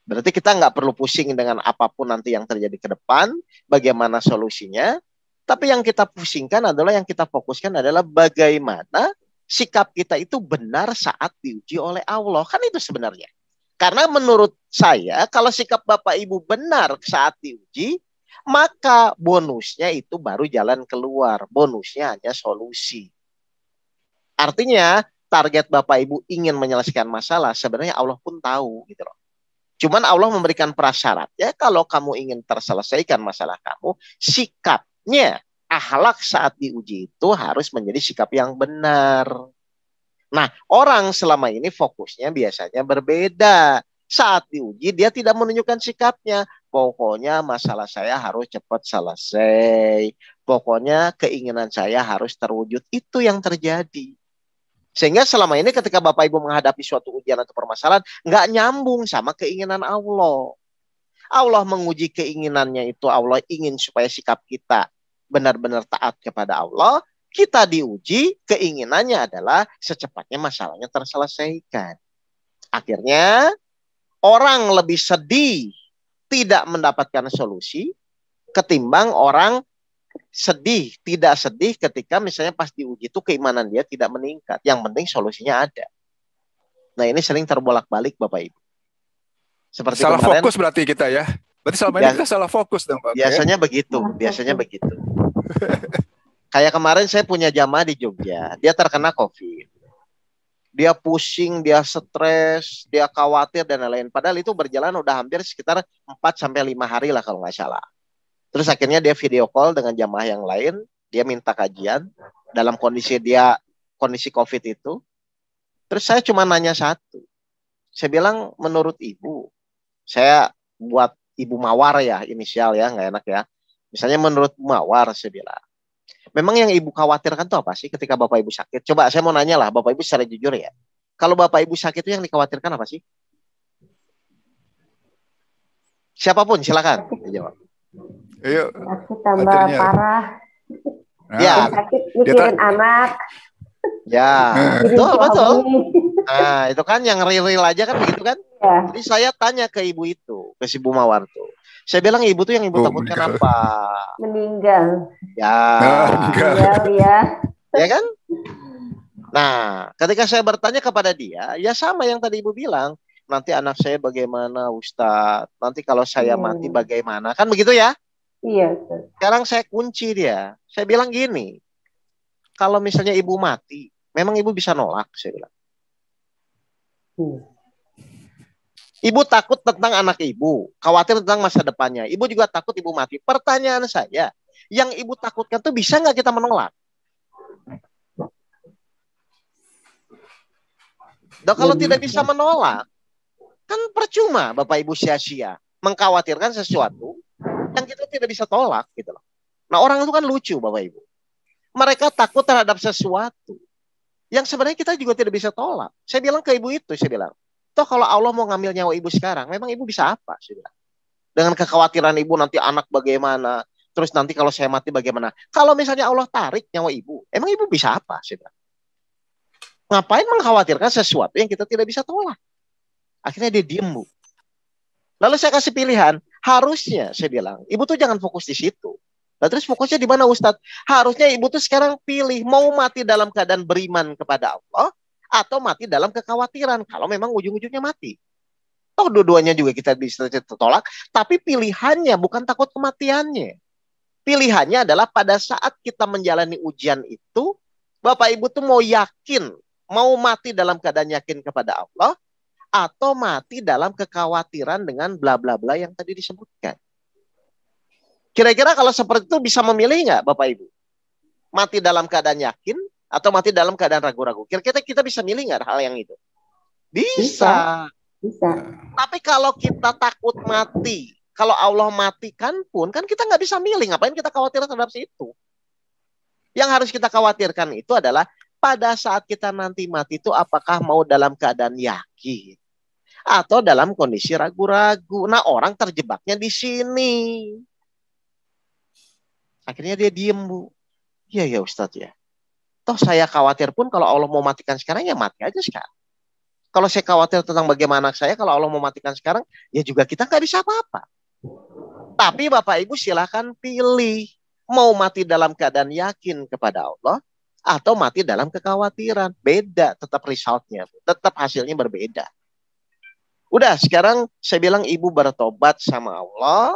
Berarti kita nggak perlu pusing dengan apapun nanti yang terjadi ke depan, bagaimana solusinya. Tapi yang kita pusingkan adalah yang kita fokuskan adalah bagaimana sikap kita itu benar saat diuji oleh Allah. Kan itu sebenarnya. Karena menurut saya kalau sikap Bapak Ibu benar saat diuji, maka bonusnya itu baru jalan keluar. Bonusnya hanya solusi. Artinya target Bapak Ibu ingin menyelesaikan masalah, sebenarnya Allah pun tahu gitu loh. Cuman Allah memberikan prasyarat ya kalau kamu ingin terselesaikan masalah kamu, sikapnya akhlak saat diuji itu harus menjadi sikap yang benar. Nah, orang selama ini fokusnya biasanya berbeda. Saat diuji dia tidak menunjukkan sikapnya. Pokoknya masalah saya harus cepat selesai. Pokoknya keinginan saya harus terwujud. Itu yang terjadi. Sehingga selama ini ketika Bapak Ibu menghadapi suatu ujian atau permasalahan, nggak nyambung sama keinginan Allah. Allah menguji keinginannya itu Allah ingin supaya sikap kita benar-benar taat kepada Allah. Kita diuji keinginannya adalah secepatnya masalahnya terselesaikan. Akhirnya orang lebih sedih tidak mendapatkan solusi ketimbang orang sedih, tidak sedih ketika misalnya pas diuji itu keimanan dia tidak meningkat. Yang penting solusinya ada. Nah ini sering terbolak-balik Bapak Ibu. Seperti salah kemarin, fokus berarti kita ya. Berarti selama ini ya. kita salah fokus dong Pak. Biasanya begitu, biasanya begitu. Kayak kemarin saya punya jamaah di Jogja, dia terkena COVID. Dia pusing, dia stres, dia khawatir dan lain-lain. Padahal itu berjalan udah hampir sekitar 4 sampai 5 hari lah kalau nggak salah Terus akhirnya dia video call dengan jamaah yang lain, dia minta kajian dalam kondisi dia kondisi COVID itu. Terus saya cuma nanya satu. Saya bilang menurut ibu, saya buat ibu mawar ya inisial ya nggak enak ya. Misalnya menurut mawar saya bilang. Memang yang ibu khawatirkan tuh apa sih ketika bapak ibu sakit? Coba saya mau nanya lah bapak ibu secara jujur ya. Kalau bapak ibu sakit itu yang dikhawatirkan apa sih? Siapapun silakan jawab. Ayo. Iya. Aku tambah Akhirnya. parah. Nah. Ya. Sakit mikirin anak. Ya, [LAUGHS] betul betul. Nah, itu kan yang real-real aja kan begitu kan? Ya. Jadi saya tanya ke ibu itu, ke si Bu Mawarto. Saya bilang ibu tuh yang ibu oh, takutkan meninggal. apa? Meninggal. Ya. Nah, [LAUGHS] meninggal ya. Ya kan? Nah, ketika saya bertanya kepada dia, ya sama yang tadi ibu bilang, nanti anak saya bagaimana Ustadz, nanti kalau saya hmm. mati iya. bagaimana, kan begitu ya? Iya. Sekarang saya kunci dia, saya bilang gini, kalau misalnya ibu mati, memang ibu bisa nolak, saya bilang. Hmm. Ibu takut tentang anak ibu, khawatir tentang masa depannya. Ibu juga takut ibu mati. Pertanyaan saya, yang ibu takutkan tuh bisa nggak kita menolak? Nah, kalau tidak bisa menolak, Kan percuma Bapak Ibu sia-sia mengkhawatirkan sesuatu yang kita tidak bisa tolak gitu loh. Nah, orang itu kan lucu Bapak Ibu. Mereka takut terhadap sesuatu yang sebenarnya kita juga tidak bisa tolak. Saya bilang ke ibu itu, saya bilang, toh kalau Allah mau ngambil nyawa ibu sekarang, memang ibu bisa apa? Saya bilang. Dengan kekhawatiran ibu nanti anak bagaimana, terus nanti kalau saya mati bagaimana? Kalau misalnya Allah tarik nyawa ibu, emang ibu bisa apa? Saya bilang. Ngapain mengkhawatirkan sesuatu yang kita tidak bisa tolak? Akhirnya dia diem, Bu. Lalu saya kasih pilihan, harusnya saya bilang, ibu tuh jangan fokus di situ. Lalu terus fokusnya di mana Ustadz? Harusnya ibu tuh sekarang pilih mau mati dalam keadaan beriman kepada Allah atau mati dalam kekhawatiran kalau memang ujung-ujungnya mati. Toh dua-duanya juga kita bisa tertolak, tapi pilihannya bukan takut kematiannya. Pilihannya adalah pada saat kita menjalani ujian itu, Bapak Ibu tuh mau yakin, mau mati dalam keadaan yakin kepada Allah atau mati dalam kekhawatiran dengan bla bla bla yang tadi disebutkan. Kira-kira kalau seperti itu bisa memilih nggak Bapak Ibu? Mati dalam keadaan yakin atau mati dalam keadaan ragu-ragu? Kira-kira kita bisa milih nggak hal yang itu? Bisa. Bisa. Tapi kalau kita takut mati, kalau Allah matikan pun kan kita nggak bisa milih. Ngapain kita khawatir terhadap situ? Yang harus kita khawatirkan itu adalah pada saat kita nanti mati itu apakah mau dalam keadaan yakin? atau dalam kondisi ragu-ragu. Nah, orang terjebaknya di sini. Akhirnya dia diem, Bu. Iya, ya Ustadz ya. Toh saya khawatir pun kalau Allah mau matikan sekarang, ya mati aja sekarang. Kalau saya khawatir tentang bagaimana anak saya, kalau Allah mau matikan sekarang, ya juga kita nggak bisa apa-apa. Tapi Bapak Ibu silahkan pilih. Mau mati dalam keadaan yakin kepada Allah, atau mati dalam kekhawatiran. Beda tetap resultnya, tetap hasilnya berbeda. Udah, sekarang saya bilang ibu bertobat sama Allah.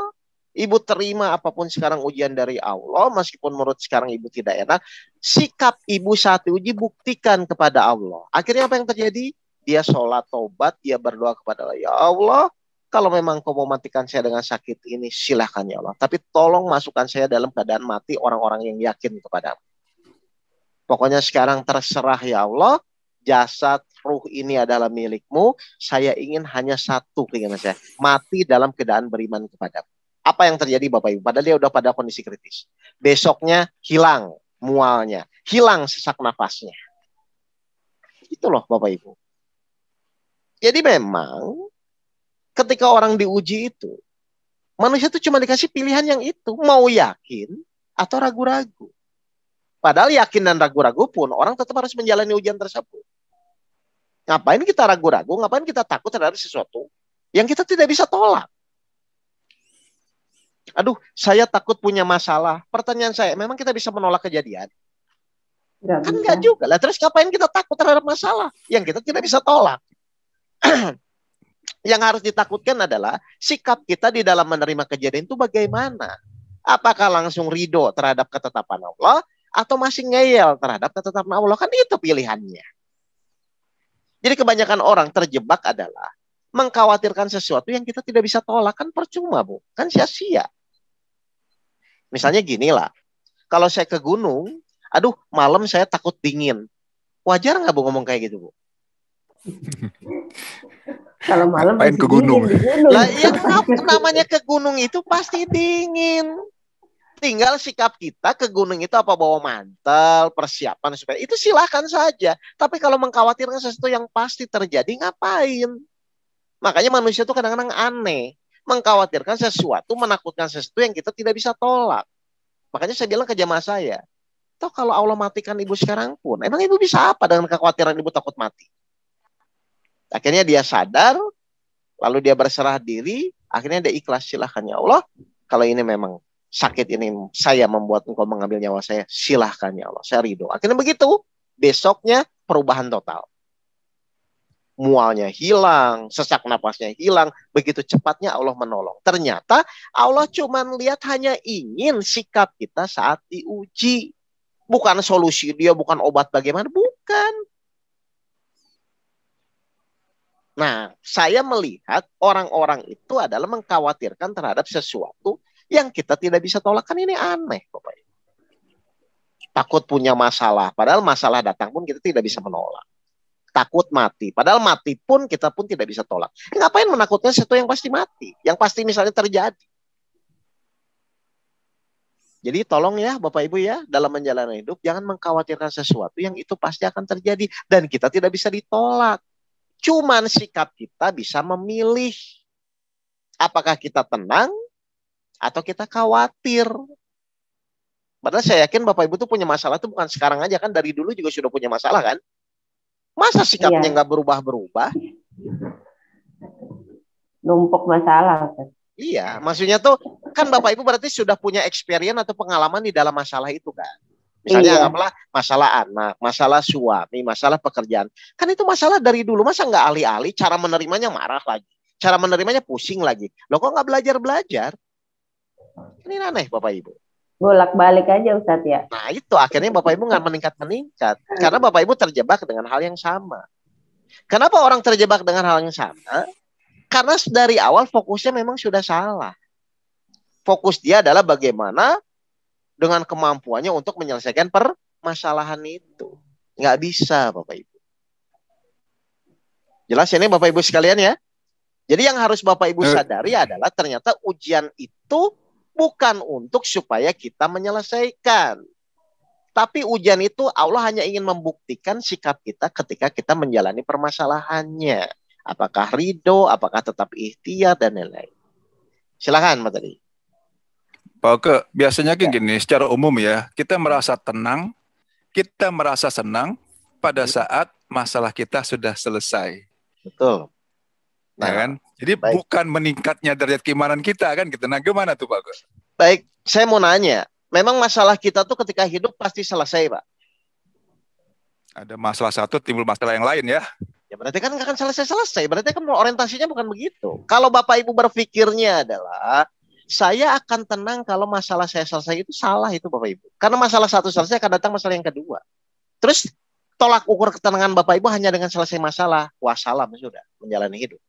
Ibu terima apapun sekarang ujian dari Allah, meskipun menurut sekarang ibu tidak enak. Sikap ibu saat uji buktikan kepada Allah. Akhirnya apa yang terjadi? Dia sholat tobat, dia berdoa kepada Allah. Ya Allah, kalau memang kau mau matikan saya dengan sakit ini, silahkan ya Allah. Tapi tolong masukkan saya dalam keadaan mati orang-orang yang yakin kepada. Pokoknya sekarang terserah ya Allah, jasad, ruh ini adalah milikmu. Saya ingin hanya satu keinginan saya, mati dalam keadaan beriman kepada. Apa yang terjadi Bapak Ibu? Padahal dia udah pada kondisi kritis. Besoknya hilang mualnya, hilang sesak nafasnya. Itu loh Bapak Ibu. Jadi memang ketika orang diuji itu, manusia itu cuma dikasih pilihan yang itu, mau yakin atau ragu-ragu. Padahal yakin dan ragu-ragu pun orang tetap harus menjalani ujian tersebut. Ngapain kita ragu-ragu? Ngapain kita takut terhadap sesuatu yang kita tidak bisa tolak? Aduh, saya takut punya masalah. Pertanyaan saya, memang kita bisa menolak kejadian? Gak kan enggak juga lah. Terus ngapain kita takut terhadap masalah yang kita tidak bisa tolak? yang harus ditakutkan adalah sikap kita di dalam menerima kejadian itu bagaimana? Apakah langsung ridho terhadap ketetapan Allah atau masih ngeyel terhadap ketetapan Allah? Kan itu pilihannya. Jadi kebanyakan orang terjebak adalah mengkhawatirkan sesuatu yang kita tidak bisa tolak kan percuma bu, kan sia-sia. Misalnya gini lah, kalau saya ke gunung, aduh malam saya takut dingin. Wajar nggak bu ngomong kayak gitu bu? [LAUGHS] kalau malam main ke gunung. Dingin, gunung. Lah Ya [LAUGHS] namanya ke gunung itu pasti dingin tinggal sikap kita ke gunung itu apa bawa mantel, persiapan supaya itu silahkan saja. Tapi kalau mengkhawatirkan sesuatu yang pasti terjadi ngapain? Makanya manusia itu kadang-kadang aneh, mengkhawatirkan sesuatu, menakutkan sesuatu yang kita tidak bisa tolak. Makanya saya bilang ke jamaah saya, toh kalau Allah matikan ibu sekarang pun, emang ibu bisa apa dengan kekhawatiran ibu takut mati? Akhirnya dia sadar, lalu dia berserah diri, akhirnya dia ikhlas silahkan ya Allah, kalau ini memang sakit ini saya membuat engkau mengambil nyawa saya, silahkan ya Allah, saya ridho. Akhirnya begitu, besoknya perubahan total. Mualnya hilang, sesak napasnya hilang, begitu cepatnya Allah menolong. Ternyata Allah cuma lihat hanya ingin sikap kita saat diuji. Bukan solusi dia, bukan obat bagaimana, bukan. Nah, saya melihat orang-orang itu adalah mengkhawatirkan terhadap sesuatu yang kita tidak bisa tolak kan ini aneh Bapak Ibu. Takut punya masalah, padahal masalah datang pun kita tidak bisa menolak. Takut mati, padahal mati pun kita pun tidak bisa tolak. Eh, ngapain menakutkan sesuatu yang pasti mati, yang pasti misalnya terjadi. Jadi tolong ya Bapak Ibu ya dalam menjalani hidup jangan mengkhawatirkan sesuatu yang itu pasti akan terjadi dan kita tidak bisa ditolak. Cuman sikap kita bisa memilih apakah kita tenang atau kita khawatir. Padahal saya yakin Bapak Ibu tuh punya masalah tuh bukan sekarang aja kan dari dulu juga sudah punya masalah kan? Masa sikapnya iya. nggak iya. berubah-berubah? Numpuk masalah. kan? Iya, maksudnya tuh kan Bapak Ibu berarti sudah punya experience atau pengalaman di dalam masalah itu kan? Misalnya iya. anggaplah masalah anak, masalah suami, masalah pekerjaan. Kan itu masalah dari dulu, masa nggak alih-alih cara menerimanya marah lagi? Cara menerimanya pusing lagi. lo kok nggak belajar-belajar? Ini aneh Bapak Ibu. Bolak-balik aja Ustadz ya. Nah itu akhirnya Bapak Ibu nggak meningkat-meningkat. Karena Bapak Ibu terjebak dengan hal yang sama. Kenapa orang terjebak dengan hal yang sama? Karena dari awal fokusnya memang sudah salah. Fokus dia adalah bagaimana dengan kemampuannya untuk menyelesaikan permasalahan itu. Nggak bisa Bapak Ibu. Jelas ini Bapak Ibu sekalian ya. Jadi yang harus Bapak Ibu eh. sadari adalah ternyata ujian itu bukan untuk supaya kita menyelesaikan. Tapi ujian itu Allah hanya ingin membuktikan sikap kita ketika kita menjalani permasalahannya. Apakah ridho, apakah tetap ikhtiar, dan lain-lain. Silahkan, Mas Tadi. Pak Oke, biasanya ya. gini, secara umum ya, kita merasa tenang, kita merasa senang pada hmm. saat masalah kita sudah selesai. Betul. Ya nah, kan? Jadi baik. bukan meningkatnya derajat keimanan kita kan kita. Gitu. Nah, gimana tuh Pak Baik, saya mau nanya. Memang masalah kita tuh ketika hidup pasti selesai, Pak. Ada masalah satu timbul masalah yang lain ya. Ya berarti kan nggak akan selesai-selesai. Berarti kan orientasinya bukan begitu. Kalau Bapak Ibu berpikirnya adalah saya akan tenang kalau masalah saya selesai itu salah itu Bapak Ibu. Karena masalah satu selesai akan datang masalah yang kedua. Terus tolak ukur ketenangan Bapak Ibu hanya dengan selesai masalah. Wassalam sudah menjalani hidup.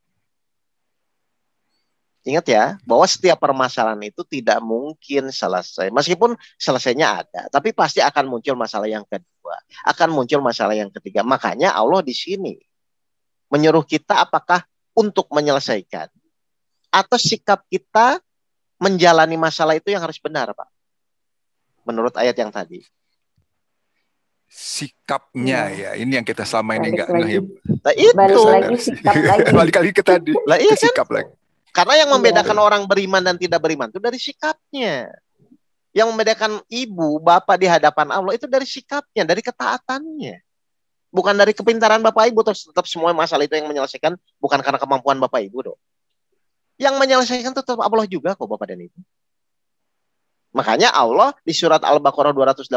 Ingat ya, bahwa setiap permasalahan itu tidak mungkin selesai. Meskipun selesainya ada, tapi pasti akan muncul masalah yang kedua, akan muncul masalah yang ketiga. Makanya Allah di sini menyuruh kita apakah untuk menyelesaikan atau sikap kita menjalani masalah itu yang harus benar, Pak. Menurut ayat yang tadi. Sikapnya ya, ya. ini yang kita selama ini enggak nah, itu. Balik lagi sikap lagi. Balik lagi ke tadi. Lah iya kan? Sikap lagi karena yang iya. membedakan oh. orang beriman dan tidak beriman itu dari sikapnya. Yang membedakan ibu, bapak di hadapan Allah itu dari sikapnya, dari ketaatannya. Bukan dari kepintaran bapak ibu terus tetap semua masalah itu yang menyelesaikan bukan karena kemampuan bapak ibu dong. Yang menyelesaikan tetap Allah juga kok bapak dan ibu. Makanya Allah di surat Al-Baqarah 286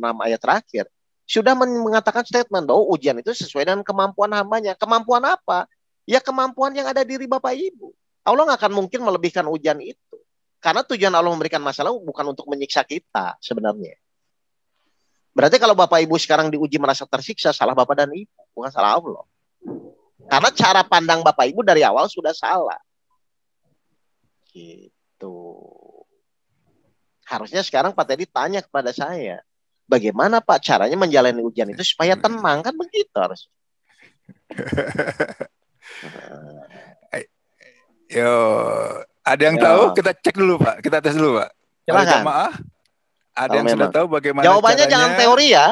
ayat terakhir sudah mengatakan statement bahwa ujian itu sesuai dengan kemampuan hambanya. Kemampuan apa? Ya kemampuan yang ada di diri Bapak Ibu. Allah nggak akan mungkin melebihkan ujian itu. Karena tujuan Allah memberikan masalah bukan untuk menyiksa kita sebenarnya. Berarti kalau Bapak Ibu sekarang diuji merasa tersiksa, salah Bapak dan Ibu, bukan salah Allah. Karena cara pandang Bapak Ibu dari awal sudah salah. Gitu. Harusnya sekarang Pak Teddy tanya kepada saya, bagaimana Pak caranya menjalani ujian itu supaya tenang kan begitu harus. [LAUGHS] Yo, ada yang Yo. Ya. tahu? Kita cek dulu Pak. Kita tes dulu Pak. Silakan. Maaf. Ada yang sudah tahu bagaimana Jawabannya caranya... jangan teori ya.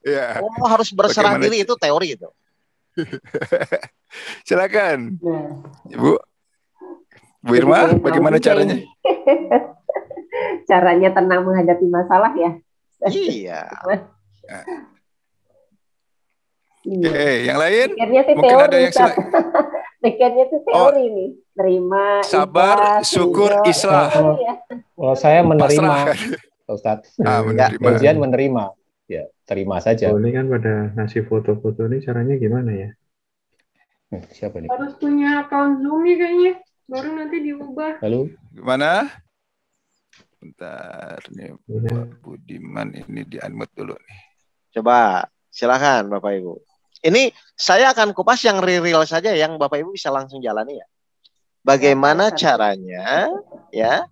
Iya. Yeah. harus berserah bagaimana... diri itu teori itu. [LAUGHS] Silakan. Ya. Bu. Bu Irma, bagaimana caranya? [LAUGHS] caranya tenang menghadapi masalah ya. Iya. Oke, okay, yang lain? Mungkin ada yang sila... [LAUGHS] Dekatnya tuh teori oh, nih. Terima, sabar, ikhlas, syukur, islah. Kalau, iya. oh, saya menerima, Pasrah. Ustaz. Ah, ya, menerima. Ya, ujian menerima. Ya, terima saja. Oh, ini kan pada nasi foto-foto ini caranya gimana ya? Hmm, siapa nih? Harus punya akun ya kayaknya. Baru nanti diubah. halo Gimana? Bentar, nih bu Budiman ini di unmute dulu nih. Coba, silakan Bapak Ibu. Ini saya akan kupas yang real saja yang Bapak Ibu bisa langsung jalani ya. Bagaimana caranya ya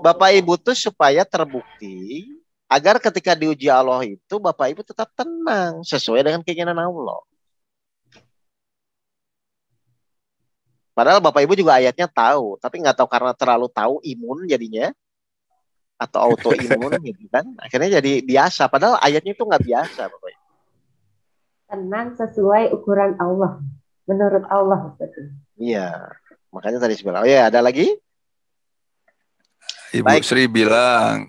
Bapak Ibu tuh supaya terbukti agar ketika diuji Allah itu Bapak Ibu tetap tenang sesuai dengan keinginan Allah. Padahal Bapak Ibu juga ayatnya tahu, tapi nggak tahu karena terlalu tahu imun jadinya atau [LAUGHS] autoimun gitu kan. Akhirnya jadi biasa. Padahal ayatnya itu nggak biasa Bapak Ibu tenang sesuai ukuran Allah menurut Allah iya makanya tadi sebelah oh ya ada lagi Ibu Baik. Sri bilang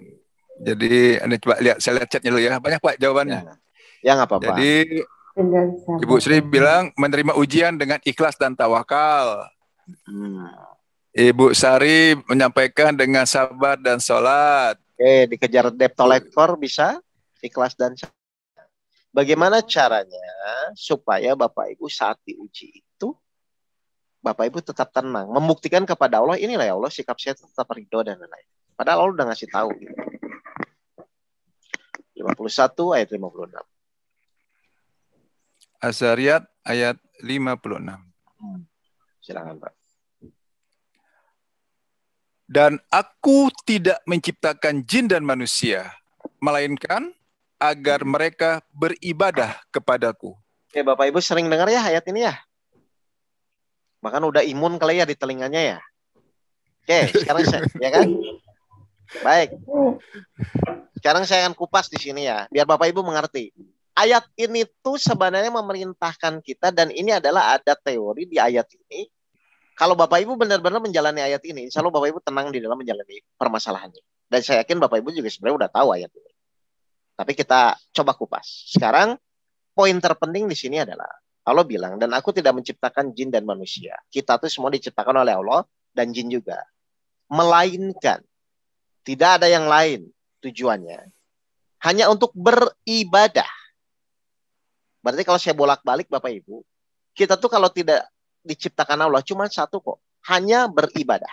jadi anda coba lihat saya lihat chatnya dulu ya banyak pak jawabannya ya. yang apa pak jadi Ibu Sri bilang menerima ujian dengan ikhlas dan tawakal hmm. Ibu Sari menyampaikan dengan sabar dan sholat. Oke, dikejar debt collector bisa ikhlas dan Bagaimana caranya supaya Bapak Ibu saat diuji itu Bapak Ibu tetap tenang, membuktikan kepada Allah inilah ya Allah sikap saya tetap ridho dan lain-lain. Padahal Allah udah ngasih tahu. Gitu. 51 ayat 56. Azariyat ayat 56. Hmm. Silakan Pak. Dan aku tidak menciptakan jin dan manusia, melainkan agar mereka beribadah kepadaku. Oke, Bapak Ibu sering dengar ya ayat ini ya? Bahkan udah imun kali ya di telinganya ya. Oke, sekarang saya, ya kan? Baik. Sekarang saya akan kupas di sini ya, biar Bapak Ibu mengerti. Ayat ini tuh sebenarnya memerintahkan kita dan ini adalah ada teori di ayat ini. Kalau Bapak Ibu benar-benar menjalani ayat ini, insya Allah Bapak Ibu tenang di dalam menjalani permasalahannya. Dan saya yakin Bapak Ibu juga sebenarnya udah tahu ayat ini. Tapi kita coba kupas. Sekarang poin terpenting di sini adalah Allah bilang dan aku tidak menciptakan jin dan manusia. Kita tuh semua diciptakan oleh Allah dan jin juga. Melainkan tidak ada yang lain tujuannya. Hanya untuk beribadah. Berarti kalau saya bolak-balik Bapak Ibu, kita tuh kalau tidak diciptakan Allah cuma satu kok, hanya beribadah.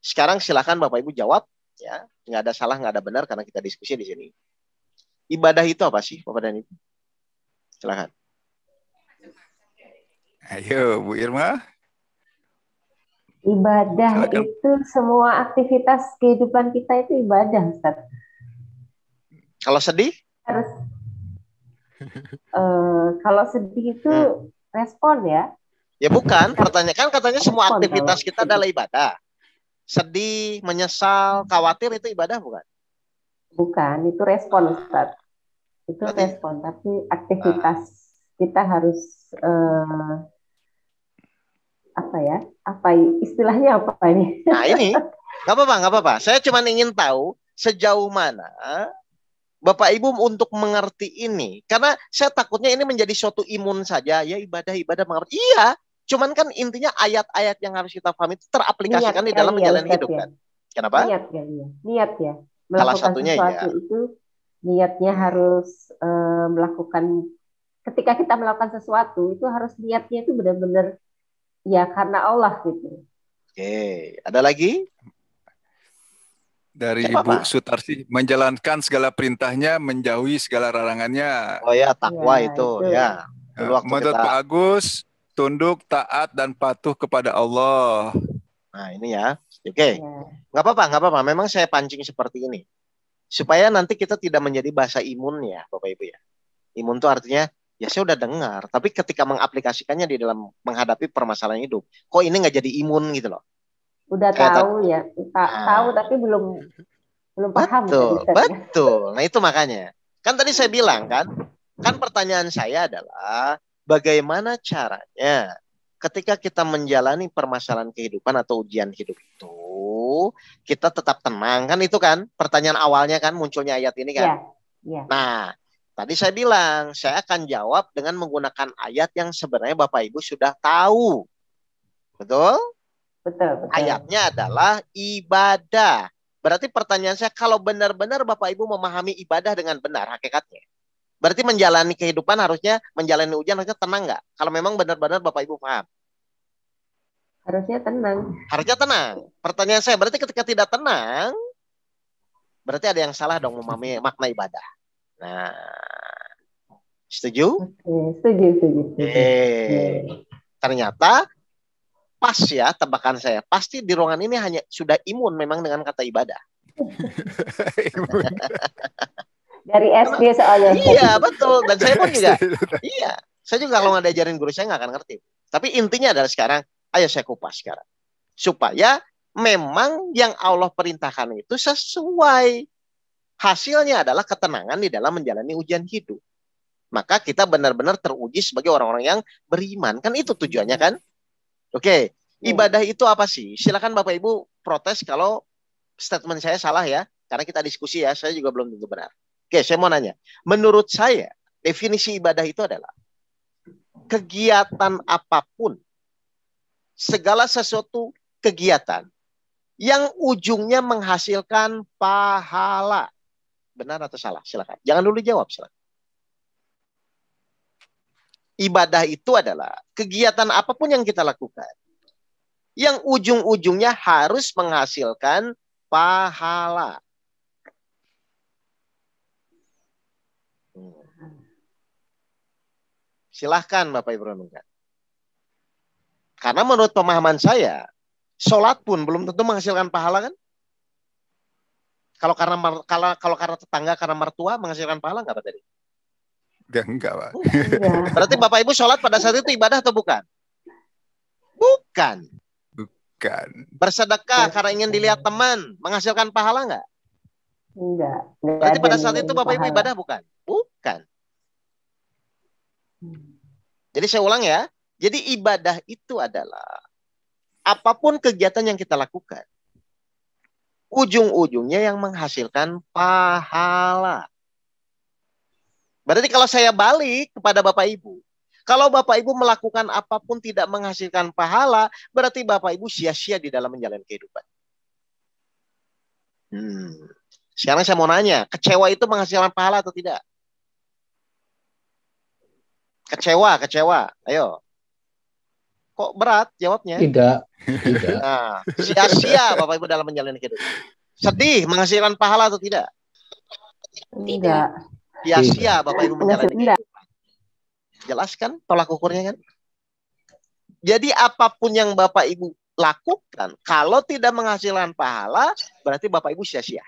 Sekarang silakan Bapak Ibu jawab ya, nggak ada salah nggak ada benar karena kita diskusi di sini ibadah itu apa sih Bapak Dani? Silakan. Ayo Bu Irma. Ibadah Silakan. itu semua aktivitas kehidupan kita itu ibadah, Ustaz. Kalau sedih? Harus. Uh, kalau sedih itu hmm. respon ya. Ya bukan, pertanyaan kan katanya semua aktivitas kita adalah ibadah. Sedih, menyesal, khawatir itu ibadah bukan? Bukan, itu respon Ustaz itu respon tapi aktivitas uh. kita harus uh, apa ya apa istilahnya apa ini nah ini nggak apa-apa nggak apa-apa saya cuma ingin tahu sejauh mana Bapak Ibu untuk mengerti ini karena saya takutnya ini menjadi suatu imun saja ya ibadah ibadah mengerti iya cuman kan intinya ayat-ayat yang harus kita pahami itu teraplikasikan di dalam menjalani hidup ya. kan kenapa niat ya niat ya melakukan Salah satunya sesuatu ya. itu niatnya harus e, melakukan ketika kita melakukan sesuatu itu harus niatnya itu benar-benar ya karena Allah gitu. Oke, ada lagi? Dari Siapa, Ibu Sutarsi menjalankan segala perintahnya, menjauhi segala larangannya. Oh ya, takwa ya, itu. itu ya. ya. Menurut kita... Pak Agus, tunduk, taat dan patuh kepada Allah. Nah, ini ya. Oke. Okay. Ya. Nggak apa-apa, nggak apa-apa. Memang saya pancing seperti ini supaya nanti kita tidak menjadi bahasa imun ya Bapak Ibu ya. Imun itu artinya ya saya udah dengar, tapi ketika mengaplikasikannya di dalam menghadapi permasalahan hidup, kok ini nggak jadi imun gitu loh. Udah Kayak tahu ya, Ta nah. tahu tapi belum belum paham. Betul, betul. Nah itu makanya. Kan tadi saya bilang kan, kan hmm. pertanyaan saya adalah bagaimana caranya ketika kita menjalani permasalahan kehidupan atau ujian hidup itu itu kita tetap tenang kan itu kan pertanyaan awalnya kan munculnya ayat ini kan. Yeah. Yeah. Nah, tadi saya bilang saya akan jawab dengan menggunakan ayat yang sebenarnya Bapak Ibu sudah tahu. Betul? Betul, betul. Ayatnya adalah ibadah. Berarti pertanyaan saya kalau benar-benar Bapak Ibu memahami ibadah dengan benar hakikatnya. Berarti menjalani kehidupan harusnya menjalani ujian harusnya tenang nggak? Kalau memang benar-benar Bapak Ibu paham. Harusnya tenang. Harusnya tenang. Pertanyaan saya berarti ketika tidak tenang, berarti ada yang salah dong memahami makna ibadah. Nah, setuju? setuju, setuju. Eh, ternyata pas ya tebakan saya. Pasti di ruangan ini hanya sudah imun memang dengan kata ibadah. [LAUGHS] Dari SD soalnya. Iya betul dan saya pun juga. [LAUGHS] iya, saya juga kalau nggak diajarin guru saya nggak akan ngerti. Tapi intinya adalah sekarang Ayo saya kupas sekarang. Supaya memang yang Allah perintahkan itu sesuai. Hasilnya adalah ketenangan di dalam menjalani ujian hidup. Maka kita benar-benar teruji sebagai orang-orang yang beriman. Kan itu tujuannya kan? Oke, hmm. ibadah itu apa sih? Silakan Bapak Ibu protes kalau statement saya salah ya. Karena kita diskusi ya, saya juga belum tentu benar. Oke, saya mau nanya. Menurut saya, definisi ibadah itu adalah kegiatan apapun segala sesuatu kegiatan yang ujungnya menghasilkan pahala. Benar atau salah? Silakan. Jangan dulu jawab, silakan. Ibadah itu adalah kegiatan apapun yang kita lakukan yang ujung-ujungnya harus menghasilkan pahala. Hmm. Silahkan Bapak Ibu renungkan. Karena menurut pemahaman saya, sholat pun belum tentu menghasilkan pahala kan? Kalau karena kalau kalau karena tetangga karena mertua menghasilkan pahala nggak Pak tadi? Ya, enggak Pak. Iya. [LAUGHS] Berarti Bapak Ibu sholat pada saat itu ibadah atau bukan? Bukan. Bukan. Bersedekah Bukan. Iya. karena ingin dilihat teman menghasilkan pahala nggak? enggak. Berarti pada saat itu Bapak Ibu ibadah bukan? Bukan. Hmm. Jadi saya ulang ya. Jadi ibadah itu adalah apapun kegiatan yang kita lakukan, ujung-ujungnya yang menghasilkan pahala. Berarti kalau saya balik kepada Bapak Ibu, kalau Bapak Ibu melakukan apapun tidak menghasilkan pahala, berarti Bapak Ibu sia-sia di dalam menjalani kehidupan. Hmm. Sekarang saya mau nanya, kecewa itu menghasilkan pahala atau tidak? Kecewa, kecewa. Ayo, Kok berat jawabnya? Tidak. Tidak. [LAUGHS] Nah, sia-sia Bapak Ibu dalam menjalani hidup. Sedih menghasilkan pahala atau tidak? Tidak. Sia-sia Bapak Ibu menjalani tidak. hidup. jelaskan tolak ukurnya kan? Jadi apapun yang Bapak Ibu lakukan, kalau tidak menghasilkan pahala, berarti Bapak Ibu sia-sia.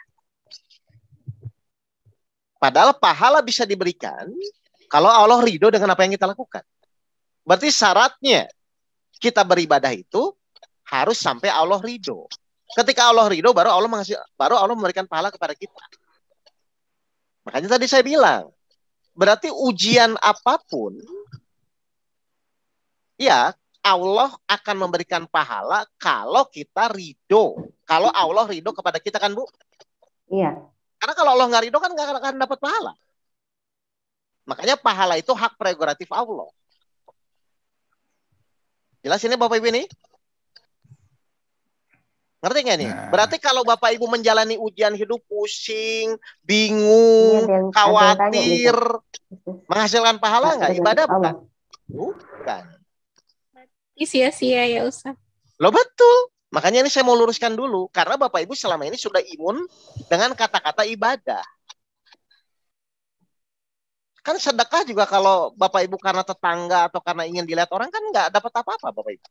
Padahal pahala bisa diberikan kalau Allah ridho dengan apa yang kita lakukan. Berarti syaratnya kita beribadah itu harus sampai Allah ridho. Ketika Allah ridho baru Allah mengasih baru Allah memberikan pahala kepada kita. Makanya tadi saya bilang, berarti ujian apapun ya Allah akan memberikan pahala kalau kita ridho. Kalau Allah ridho kepada kita kan Bu? Iya. Karena kalau Allah nggak ridho kan nggak akan dapat pahala. Makanya pahala itu hak prerogatif Allah. Jelas ini Bapak Ibu ini? Ngerti nggak nih? Nah. Berarti kalau Bapak Ibu menjalani ujian hidup pusing, iya, bingung, ya, khawatir, gitu. menghasilkan pahala iya, nggak? Ibadah bukan? Bukan. Sia-sia ya Ustaz. Lo betul. Makanya ini saya mau luruskan dulu. Karena Bapak Ibu selama ini sudah imun dengan kata-kata ibadah. Kan sedekah juga kalau Bapak Ibu karena tetangga atau karena ingin dilihat orang kan nggak dapat apa-apa Bapak Ibu.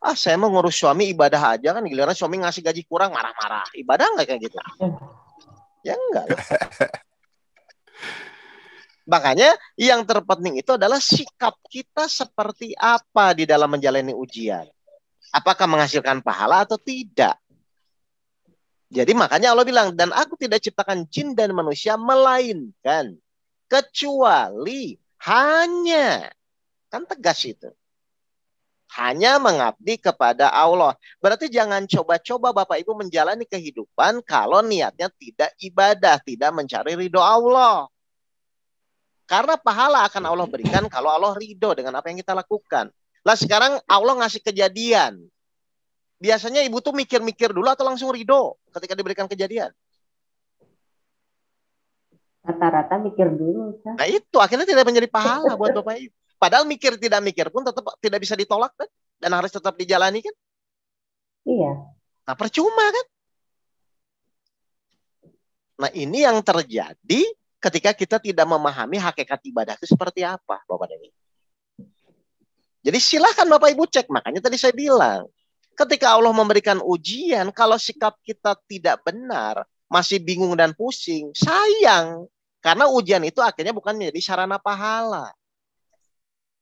Ah saya mau ngurus suami ibadah aja kan giliran suami ngasih gaji kurang marah-marah. Ibadah nggak kayak gitu? Ya enggak. Lah. [LAUGHS] Makanya yang terpenting itu adalah sikap kita seperti apa di dalam menjalani ujian. Apakah menghasilkan pahala atau tidak? Jadi makanya Allah bilang, dan aku tidak ciptakan jin dan manusia melainkan kecuali hanya. Kan tegas itu. Hanya mengabdi kepada Allah. Berarti jangan coba-coba Bapak Ibu menjalani kehidupan kalau niatnya tidak ibadah, tidak mencari ridho Allah. Karena pahala akan Allah berikan kalau Allah ridho dengan apa yang kita lakukan. Lah sekarang Allah ngasih kejadian biasanya ibu tuh mikir-mikir dulu atau langsung ridho ketika diberikan kejadian? Rata-rata mikir dulu. Kan? Nah itu akhirnya tidak menjadi pahala buat bapak ibu. Padahal mikir tidak mikir pun tetap tidak bisa ditolak kan? Dan harus tetap dijalani kan? Iya. Nah percuma kan? Nah ini yang terjadi ketika kita tidak memahami hakikat ibadah itu seperti apa Bapak dan Ibu. Jadi silahkan Bapak Ibu cek. Makanya tadi saya bilang Ketika Allah memberikan ujian, kalau sikap kita tidak benar, masih bingung dan pusing, sayang. Karena ujian itu akhirnya bukan menjadi sarana pahala.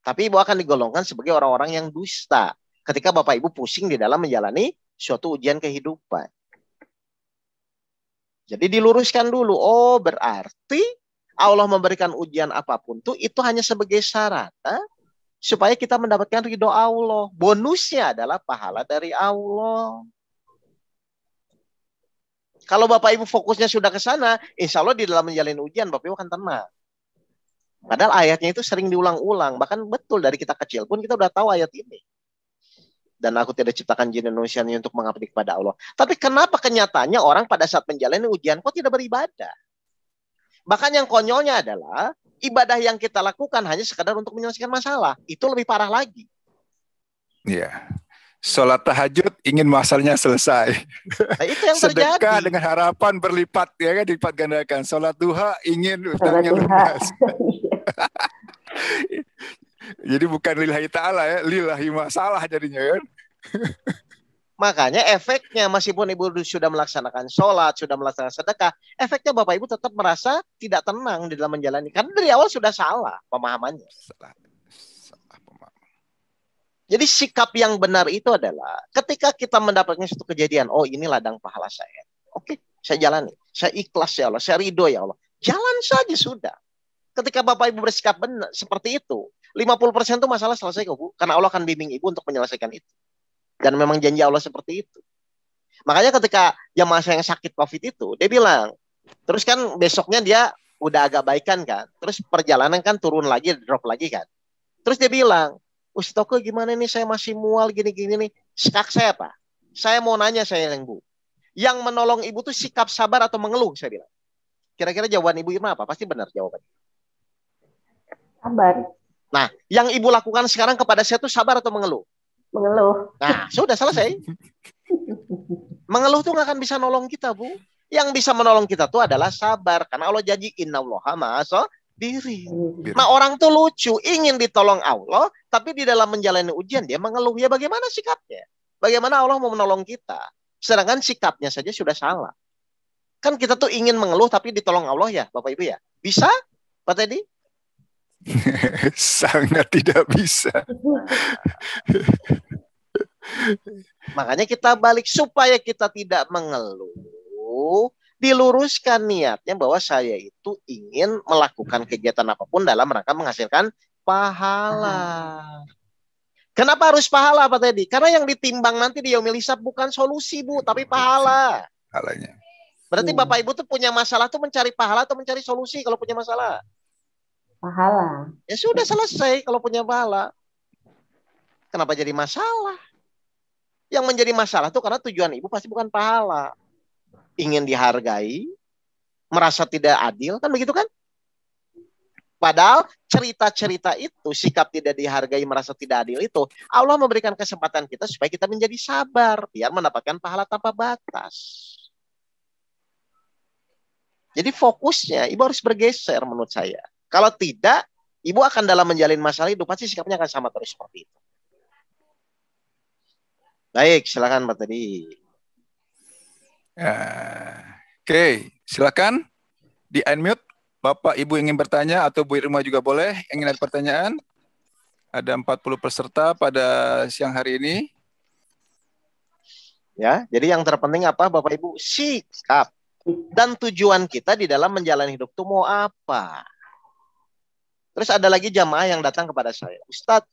Tapi ibu akan digolongkan sebagai orang-orang yang dusta. Ketika bapak ibu pusing di dalam menjalani suatu ujian kehidupan. Jadi diluruskan dulu. Oh berarti Allah memberikan ujian apapun itu, itu hanya sebagai syarat supaya kita mendapatkan ridho Allah. Bonusnya adalah pahala dari Allah. Kalau Bapak Ibu fokusnya sudah ke sana, insya Allah di dalam menjalani ujian Bapak Ibu akan tenang. Padahal ayatnya itu sering diulang-ulang. Bahkan betul dari kita kecil pun kita sudah tahu ayat ini. Dan aku tidak ciptakan jin Indonesia ini untuk mengabdi kepada Allah. Tapi kenapa kenyataannya orang pada saat menjalani ujian kok tidak beribadah? Bahkan yang konyolnya adalah ibadah yang kita lakukan hanya sekadar untuk menyelesaikan masalah. Itu lebih parah lagi. Iya. Sholat tahajud ingin masalahnya selesai. Nah, itu yang Sedekah terjadi. dengan harapan berlipat ya kan dilipat gandakan. Sholat duha ingin utangnya lunas. [LAUGHS] Jadi bukan lillahi ta'ala ya, lillahi masalah jadinya ya. Makanya efeknya meskipun ibu sudah melaksanakan sholat, sudah melaksanakan sedekah, efeknya bapak ibu tetap merasa tidak tenang di dalam menjalani. Karena dari awal sudah salah pemahamannya. Salah, salah pemahaman. Jadi sikap yang benar itu adalah ketika kita mendapatkan suatu kejadian, oh ini ladang pahala saya. Oke, saya jalani. Saya ikhlas ya Allah, saya ridho ya Allah. Jalan saja sudah. Ketika Bapak Ibu bersikap benar seperti itu, 50% itu masalah selesai kok Bu. Karena Allah akan bimbing Ibu untuk menyelesaikan itu. Dan memang janji Allah seperti itu. Makanya ketika yang saya yang sakit COVID itu, dia bilang, terus kan besoknya dia udah agak baikan kan, terus perjalanan kan turun lagi, drop lagi kan. Terus dia bilang, Ustoko gimana nih saya masih mual gini-gini nih. Sekak saya apa? Saya mau nanya saya yang bu. Yang menolong ibu tuh sikap sabar atau mengeluh saya bilang. Kira-kira jawaban ibu Irma apa? Pasti benar jawabannya. Sabar. Nah, yang ibu lakukan sekarang kepada saya tuh sabar atau mengeluh? Mengeluh. Nah, sudah selesai. Mengeluh tuh nggak akan bisa nolong kita, Bu. Yang bisa menolong kita tuh adalah sabar. Karena Allah janji, Inna Allah so diri. Nah orang tuh lucu, ingin ditolong Allah, tapi di dalam menjalani ujian dia mengeluh. Ya bagaimana sikapnya? Bagaimana Allah mau menolong kita? Sedangkan sikapnya saja sudah salah. Kan kita tuh ingin mengeluh tapi ditolong Allah ya Bapak Ibu ya. Bisa Pak Teddy? [LAUGHS] sangat tidak bisa. Makanya kita balik supaya kita tidak mengeluh, diluruskan niatnya bahwa saya itu ingin melakukan kegiatan apapun dalam rangka menghasilkan pahala. Kenapa harus pahala Pak Teddy? Karena yang ditimbang nanti di Yomil Hisab bukan solusi Bu, tapi pahala. Pahalanya. Berarti hmm. Bapak Ibu tuh punya masalah tuh mencari pahala atau mencari solusi kalau punya masalah? Pahala. Ya sudah selesai kalau punya pahala. Kenapa jadi masalah? Yang menjadi masalah itu karena tujuan ibu pasti bukan pahala. Ingin dihargai, merasa tidak adil, kan begitu kan? Padahal cerita-cerita itu, sikap tidak dihargai, merasa tidak adil itu, Allah memberikan kesempatan kita supaya kita menjadi sabar, biar mendapatkan pahala tanpa batas. Jadi fokusnya, ibu harus bergeser menurut saya. Kalau tidak, ibu akan dalam menjalin masalah itu pasti sikapnya akan sama terus seperti itu. Baik, silakan Pak Teddy. Uh, Oke, okay. silakan di unmute. Bapak Ibu ingin bertanya atau Bu Irma juga boleh ingin ada pertanyaan. Ada 40 peserta pada siang hari ini. Ya, jadi yang terpenting apa Bapak Ibu? Sikap. Dan tujuan kita di dalam menjalani hidup itu mau apa? Terus ada lagi jamaah yang datang kepada saya. Ustadz,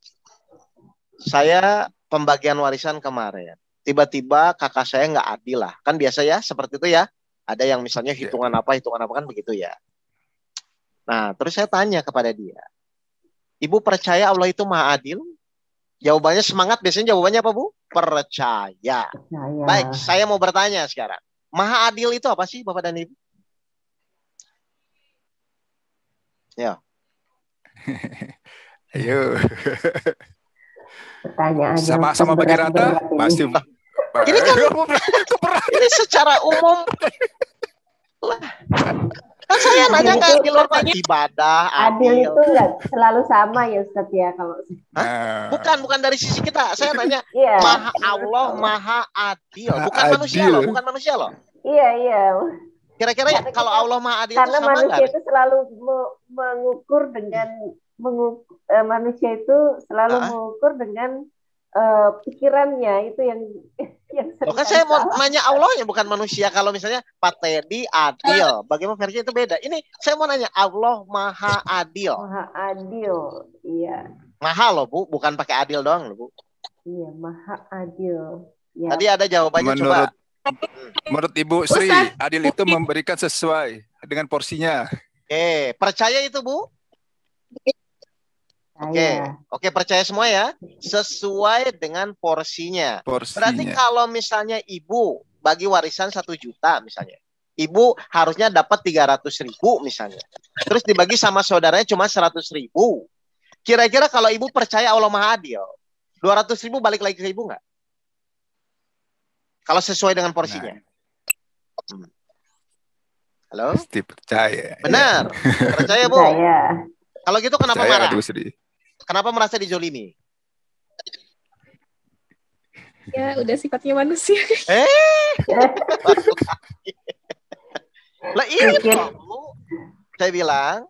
saya pembagian warisan kemarin. Tiba-tiba kakak saya nggak adil lah. Kan biasa ya seperti itu ya. Ada yang misalnya iya. hitungan apa, hitungan apa kan begitu ya. Nah, terus saya tanya kepada dia. Ibu percaya Allah itu maha adil? Jawabannya semangat. Biasanya jawabannya apa, Bu? Percaya. percaya. Baik, saya mau bertanya sekarang. Maha adil itu apa sih, Bapak dan Ibu? Ya. [LAUGHS] Ayo. Sama-sama bagi rata, pasti. Ini kan [LAUGHS] ini secara umum. Lah. Kan saya nanya kan di luar ibadah, adil. adil itu selalu sama ya Ustaz ya kalau Hah? Bukan, bukan dari sisi kita. Saya nanya [LAUGHS] yeah. Maha Allah, Maha Adil. Bukan adil. manusia loh, bukan manusia loh. Iya, iya. Kira-kira ya, kalau kita, Allah Maha Adil karena itu sama manusia itu selalu mengukur dengan mengukur, eh, manusia itu selalu ah. mengukur dengan eh, pikirannya itu yang [LAUGHS] yang Oke, kan saya mau nanya Allahnya bukan manusia. Kalau misalnya Pak Teddy adil, bagaimana versi itu beda. Ini saya mau nanya Allah Maha Adil. Maha Adil, iya. Maha loh bu, bukan pakai adil doang loh bu. Iya, Maha Adil. Ya. Tadi ada jawabannya Menurut... coba Menurut Ibu Sri, adil itu memberikan sesuai dengan porsinya. Oke, okay. percaya itu Bu? Oke, okay. oke okay, percaya semua ya, sesuai dengan porsinya. porsinya. Berarti kalau misalnya Ibu bagi warisan satu juta misalnya, Ibu harusnya dapat tiga ratus ribu misalnya, terus dibagi sama saudaranya cuma seratus ribu. Kira-kira kalau Ibu percaya Allah Maha Adil, dua ratus ribu balik lagi ke Ibu nggak? Kalau sesuai dengan porsinya. Nah. Hmm. Halo? Pasti percaya. Ya. Benar. Ya. Percaya, Bu. Percaya. Kalau gitu kenapa percaya, marah? Kenapa merasa dijolimi? Ya, udah sifatnya manusia. Eh. [LAUGHS] lah ini iya, Bu. Saya bilang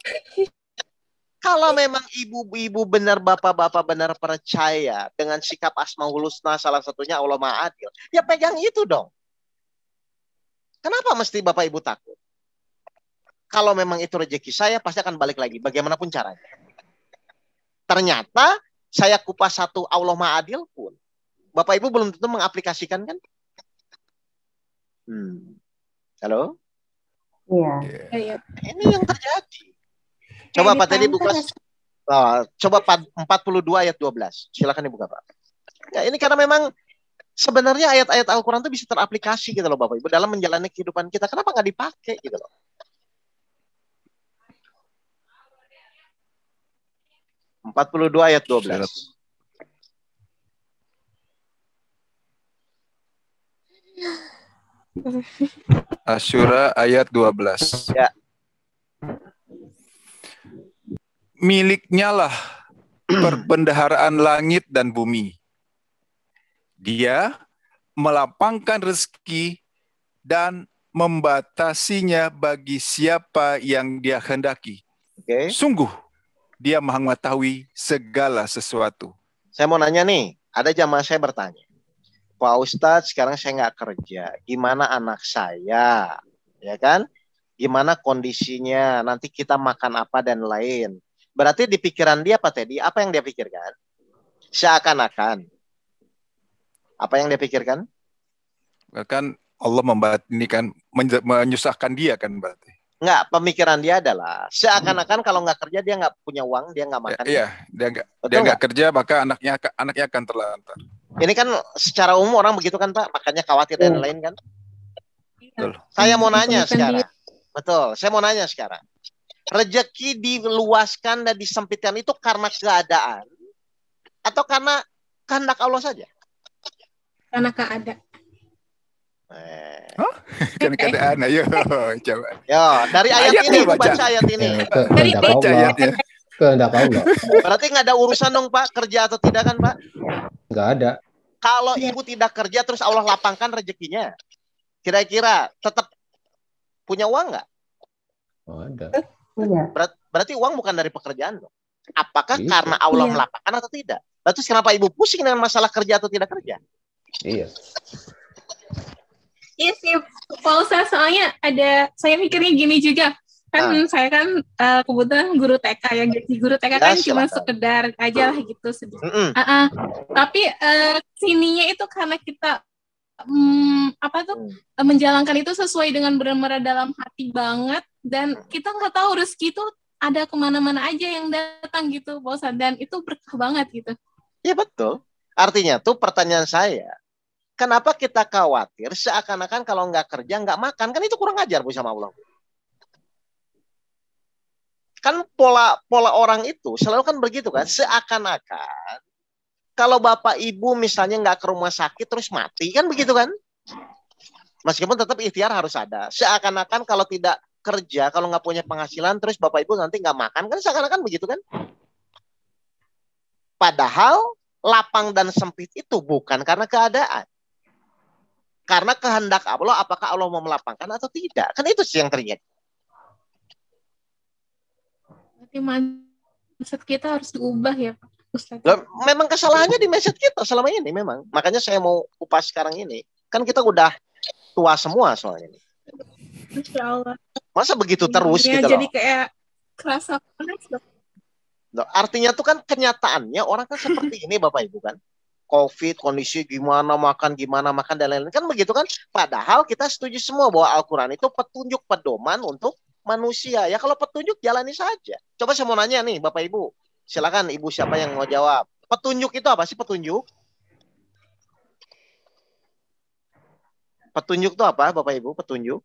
kalau memang ibu-ibu benar, bapak-bapak benar percaya dengan sikap Asmaul Husna salah satunya Allah Maha Adil, ya pegang itu dong. Kenapa mesti bapak ibu takut? Kalau memang itu rezeki saya pasti akan balik lagi bagaimanapun caranya. Ternyata saya kupas satu Allah Maha Adil pun Bapak Ibu belum tentu mengaplikasikan kan? Hmm. Halo? Iya. Yeah. Ini yang terjadi. Coba Pak tadi buka. Oh, coba 42 ayat 12. Silakan dibuka Pak. Ya, ini karena memang sebenarnya ayat-ayat Al-Quran itu bisa teraplikasi gitu loh Bapak Ibu dalam menjalani kehidupan kita. Kenapa nggak dipakai gitu loh? Empat puluh dua ayat dua belas. Asyura ayat dua belas. Ya, miliknya lah [CLEARS THROAT] perbendaharaan langit dan bumi. Dia melapangkan rezeki dan membatasinya bagi siapa yang dia hendaki. Okay. Sungguh, dia mengetahui segala sesuatu. Saya mau nanya nih, ada jamaah saya bertanya, Pak Ustadz sekarang saya nggak kerja, gimana anak saya? Ya kan? Gimana kondisinya? Nanti kita makan apa dan lain. Berarti di pikiran dia apa Teddy? Apa yang dia pikirkan? Seakan-akan. Apa yang dia pikirkan? bahkan Allah membuat ini kan menyusahkan dia kan berarti. Enggak, pemikiran dia adalah seakan-akan hmm. kalau nggak kerja dia nggak punya uang, dia nggak makan. Ya, iya, dia nggak dia nggak kerja maka anaknya anaknya akan terlantar. Ini kan secara umum orang begitu kan Pak, makanya khawatir dan hmm. lain kan. Iya, Betul. Saya mau nanya sekarang. Betul, saya mau nanya sekarang. Rezeki diluaskan dan disempitkan itu karena keadaan atau karena kehendak Allah saja? Karena keadaan. Eh. [LAUGHS] Karena keadaan. Ayo coba. Ya dari ayat, ayat ini baca. baca ayat ini. Eh, dari baca ayatnya. Kehendak Allah. [LAUGHS] Berarti nggak ada urusan dong Pak kerja atau tidak kan Pak? Nggak ada. Kalau iya. ibu tidak kerja terus Allah lapangkan rezekinya, kira-kira tetap punya uang nggak? Oh, ada. Iya. Berat, berarti uang bukan dari pekerjaan dong. Apakah iya. karena Allah iya. melapakan atau tidak? Lalu kenapa ibu pusing dengan masalah kerja atau tidak kerja? Iya. Iya sih, Paulsa soalnya ada saya mikirnya gini juga kan nah. saya kan uh, kebetulan guru TK ya gaji guru TK ya, kan cuma sekedar aja lah gitu Mm -mm. Uh -uh. Tapi uh, sininya itu karena kita um, apa tuh hmm. menjalankan itu sesuai dengan benar-benar dalam hati banget dan kita nggak tahu rezeki itu ada kemana-mana aja yang datang gitu bosan dan itu berkah banget gitu ya betul artinya tuh pertanyaan saya kenapa kita khawatir seakan-akan kalau nggak kerja nggak makan kan itu kurang ajar bu sama Allah kan pola pola orang itu selalu kan begitu kan seakan-akan kalau bapak ibu misalnya nggak ke rumah sakit terus mati kan begitu kan meskipun tetap ikhtiar harus ada seakan-akan kalau tidak kerja kalau nggak punya penghasilan terus bapak ibu nanti nggak makan kan seakan-akan begitu kan padahal lapang dan sempit itu bukan karena keadaan karena kehendak Allah apakah Allah mau melapangkan atau tidak kan itu sih yang terjadi berarti mindset kita harus diubah ya Pak Loh, memang kesalahannya di mindset kita selama ini memang makanya saya mau kupas sekarang ini kan kita udah tua semua soalnya ini Masa begitu iya, terus ya, gitu jadi loh. kayak kerasa panas loh. artinya tuh kan kenyataannya orang kan seperti ini Bapak Ibu kan. Covid, kondisi gimana makan, gimana makan dan lain-lain kan begitu kan. Padahal kita setuju semua bahwa Al-Qur'an itu petunjuk pedoman untuk manusia. Ya kalau petunjuk jalani saja. Coba saya mau nanya nih Bapak Ibu. Silakan Ibu siapa yang mau jawab. Petunjuk itu apa sih petunjuk? Petunjuk itu apa Bapak Ibu? Petunjuk?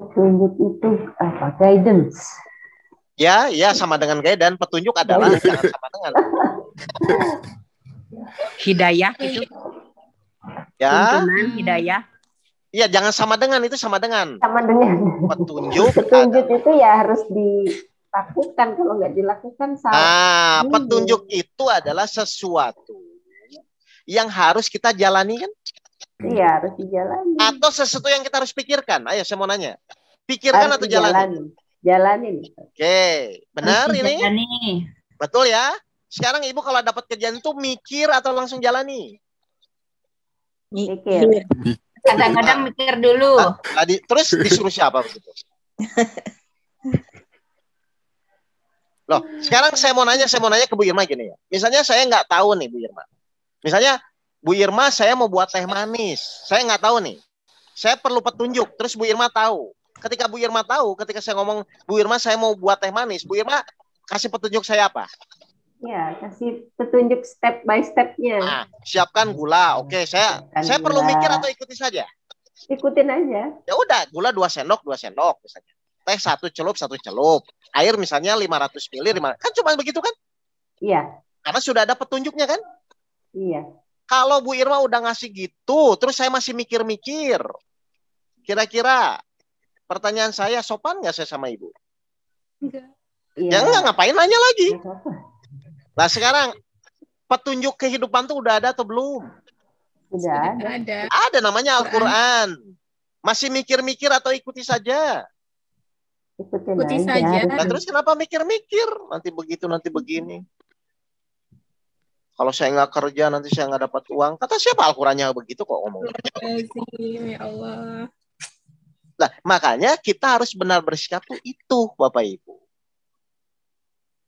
Petunjuk itu apa? Guidance. Ya, ya sama dengan guidance. Petunjuk adalah jangan oh, iya. sama dengan. [LAUGHS] hidayah itu. Ya. Tuntunan hidayah. Iya, jangan sama dengan itu sama dengan. Sama dengan. Petunjuk. Petunjuk ada. itu ya harus dilakukan kalau nggak dilakukan salah. Ah, petunjuk itu adalah sesuatu yang harus kita jalani kan? Iya, hmm. harus dijalani. Atau sesuatu yang kita harus pikirkan. Ayo saya mau nanya. Pikirkan harus atau jalanin? Jalanin. Oke, benar ini? Betul ya? Sekarang Ibu kalau dapat kerjaan itu mikir atau langsung jalani? Mikir. Kadang-kadang mikir dulu. Ah, tadi terus disuruh siapa begitu? Loh, sekarang saya mau nanya, saya mau nanya ke Bu Irma gini ya. Misalnya saya nggak tahu nih Bu Irma. Misalnya Bu Irma saya mau buat teh manis. Saya nggak tahu nih. Saya perlu petunjuk. Terus Bu Irma tahu. Ketika Bu Irma tahu, ketika saya ngomong Bu Irma saya mau buat teh manis, Bu Irma kasih petunjuk saya apa? Ya, kasih petunjuk step by stepnya. Nah, siapkan gula. Oke, saya siapkan saya gula. perlu mikir atau ikuti saja. Ikutin aja. Ya udah, gula dua sendok, dua sendok misalnya. Teh satu celup, satu celup. Air misalnya 500 ratus mili. Kan cuma begitu kan? Iya. Karena sudah ada petunjuknya kan? Iya. Kalau Bu Irma udah ngasih gitu, terus saya masih mikir-mikir. Kira-kira pertanyaan saya sopan nggak saya sama Ibu? Enggak. Iya. Ya, ya ngapain nanya lagi? Iya, nah sekarang, petunjuk kehidupan tuh udah ada atau belum? Udah ada. Ada namanya Al-Quran. Masih mikir-mikir atau ikuti saja? Ikuti, ikuti saja. Nah, terus kenapa mikir-mikir? Nanti begitu, nanti begini kalau saya nggak kerja nanti saya nggak dapat uang. Kata siapa alqurannya begitu kok ngomong. Ya Allah. Nah, makanya kita harus benar bersikap tuh itu, Bapak Ibu.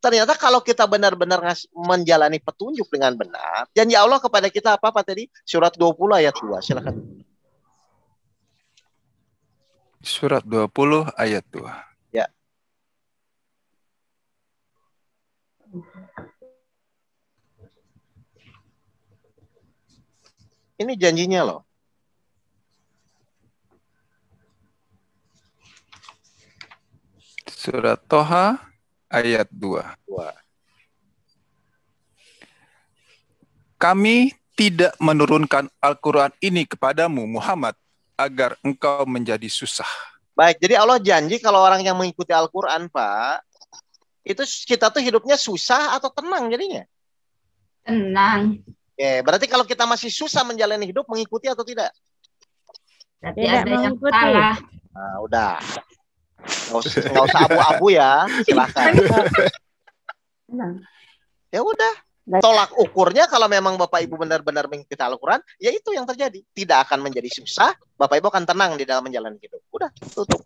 Ternyata kalau kita benar-benar menjalani petunjuk dengan benar, janji Allah kepada kita apa apa tadi? Surat 20 ayat 2, silakan. Surat 20 ayat 2. Ya. Ini janjinya loh. Surat Toha ayat 2. Kami tidak menurunkan Al-Quran ini kepadamu Muhammad agar engkau menjadi susah. Baik, jadi Allah janji kalau orang yang mengikuti Al-Quran, Pak, itu kita tuh hidupnya susah atau tenang jadinya? Tenang. Oke, berarti kalau kita masih susah menjalani hidup mengikuti atau tidak? Tidak, ada mengikuti. Salah. Nah, udah. Nggak usah, usah abu-abu ya, silahkan. [LAUGHS] ya udah. Tolak ukurnya kalau memang Bapak Ibu benar-benar mengikuti Al-Quran, ya itu yang terjadi. Tidak akan menjadi susah, Bapak Ibu akan tenang di dalam menjalani hidup. Udah, tutup.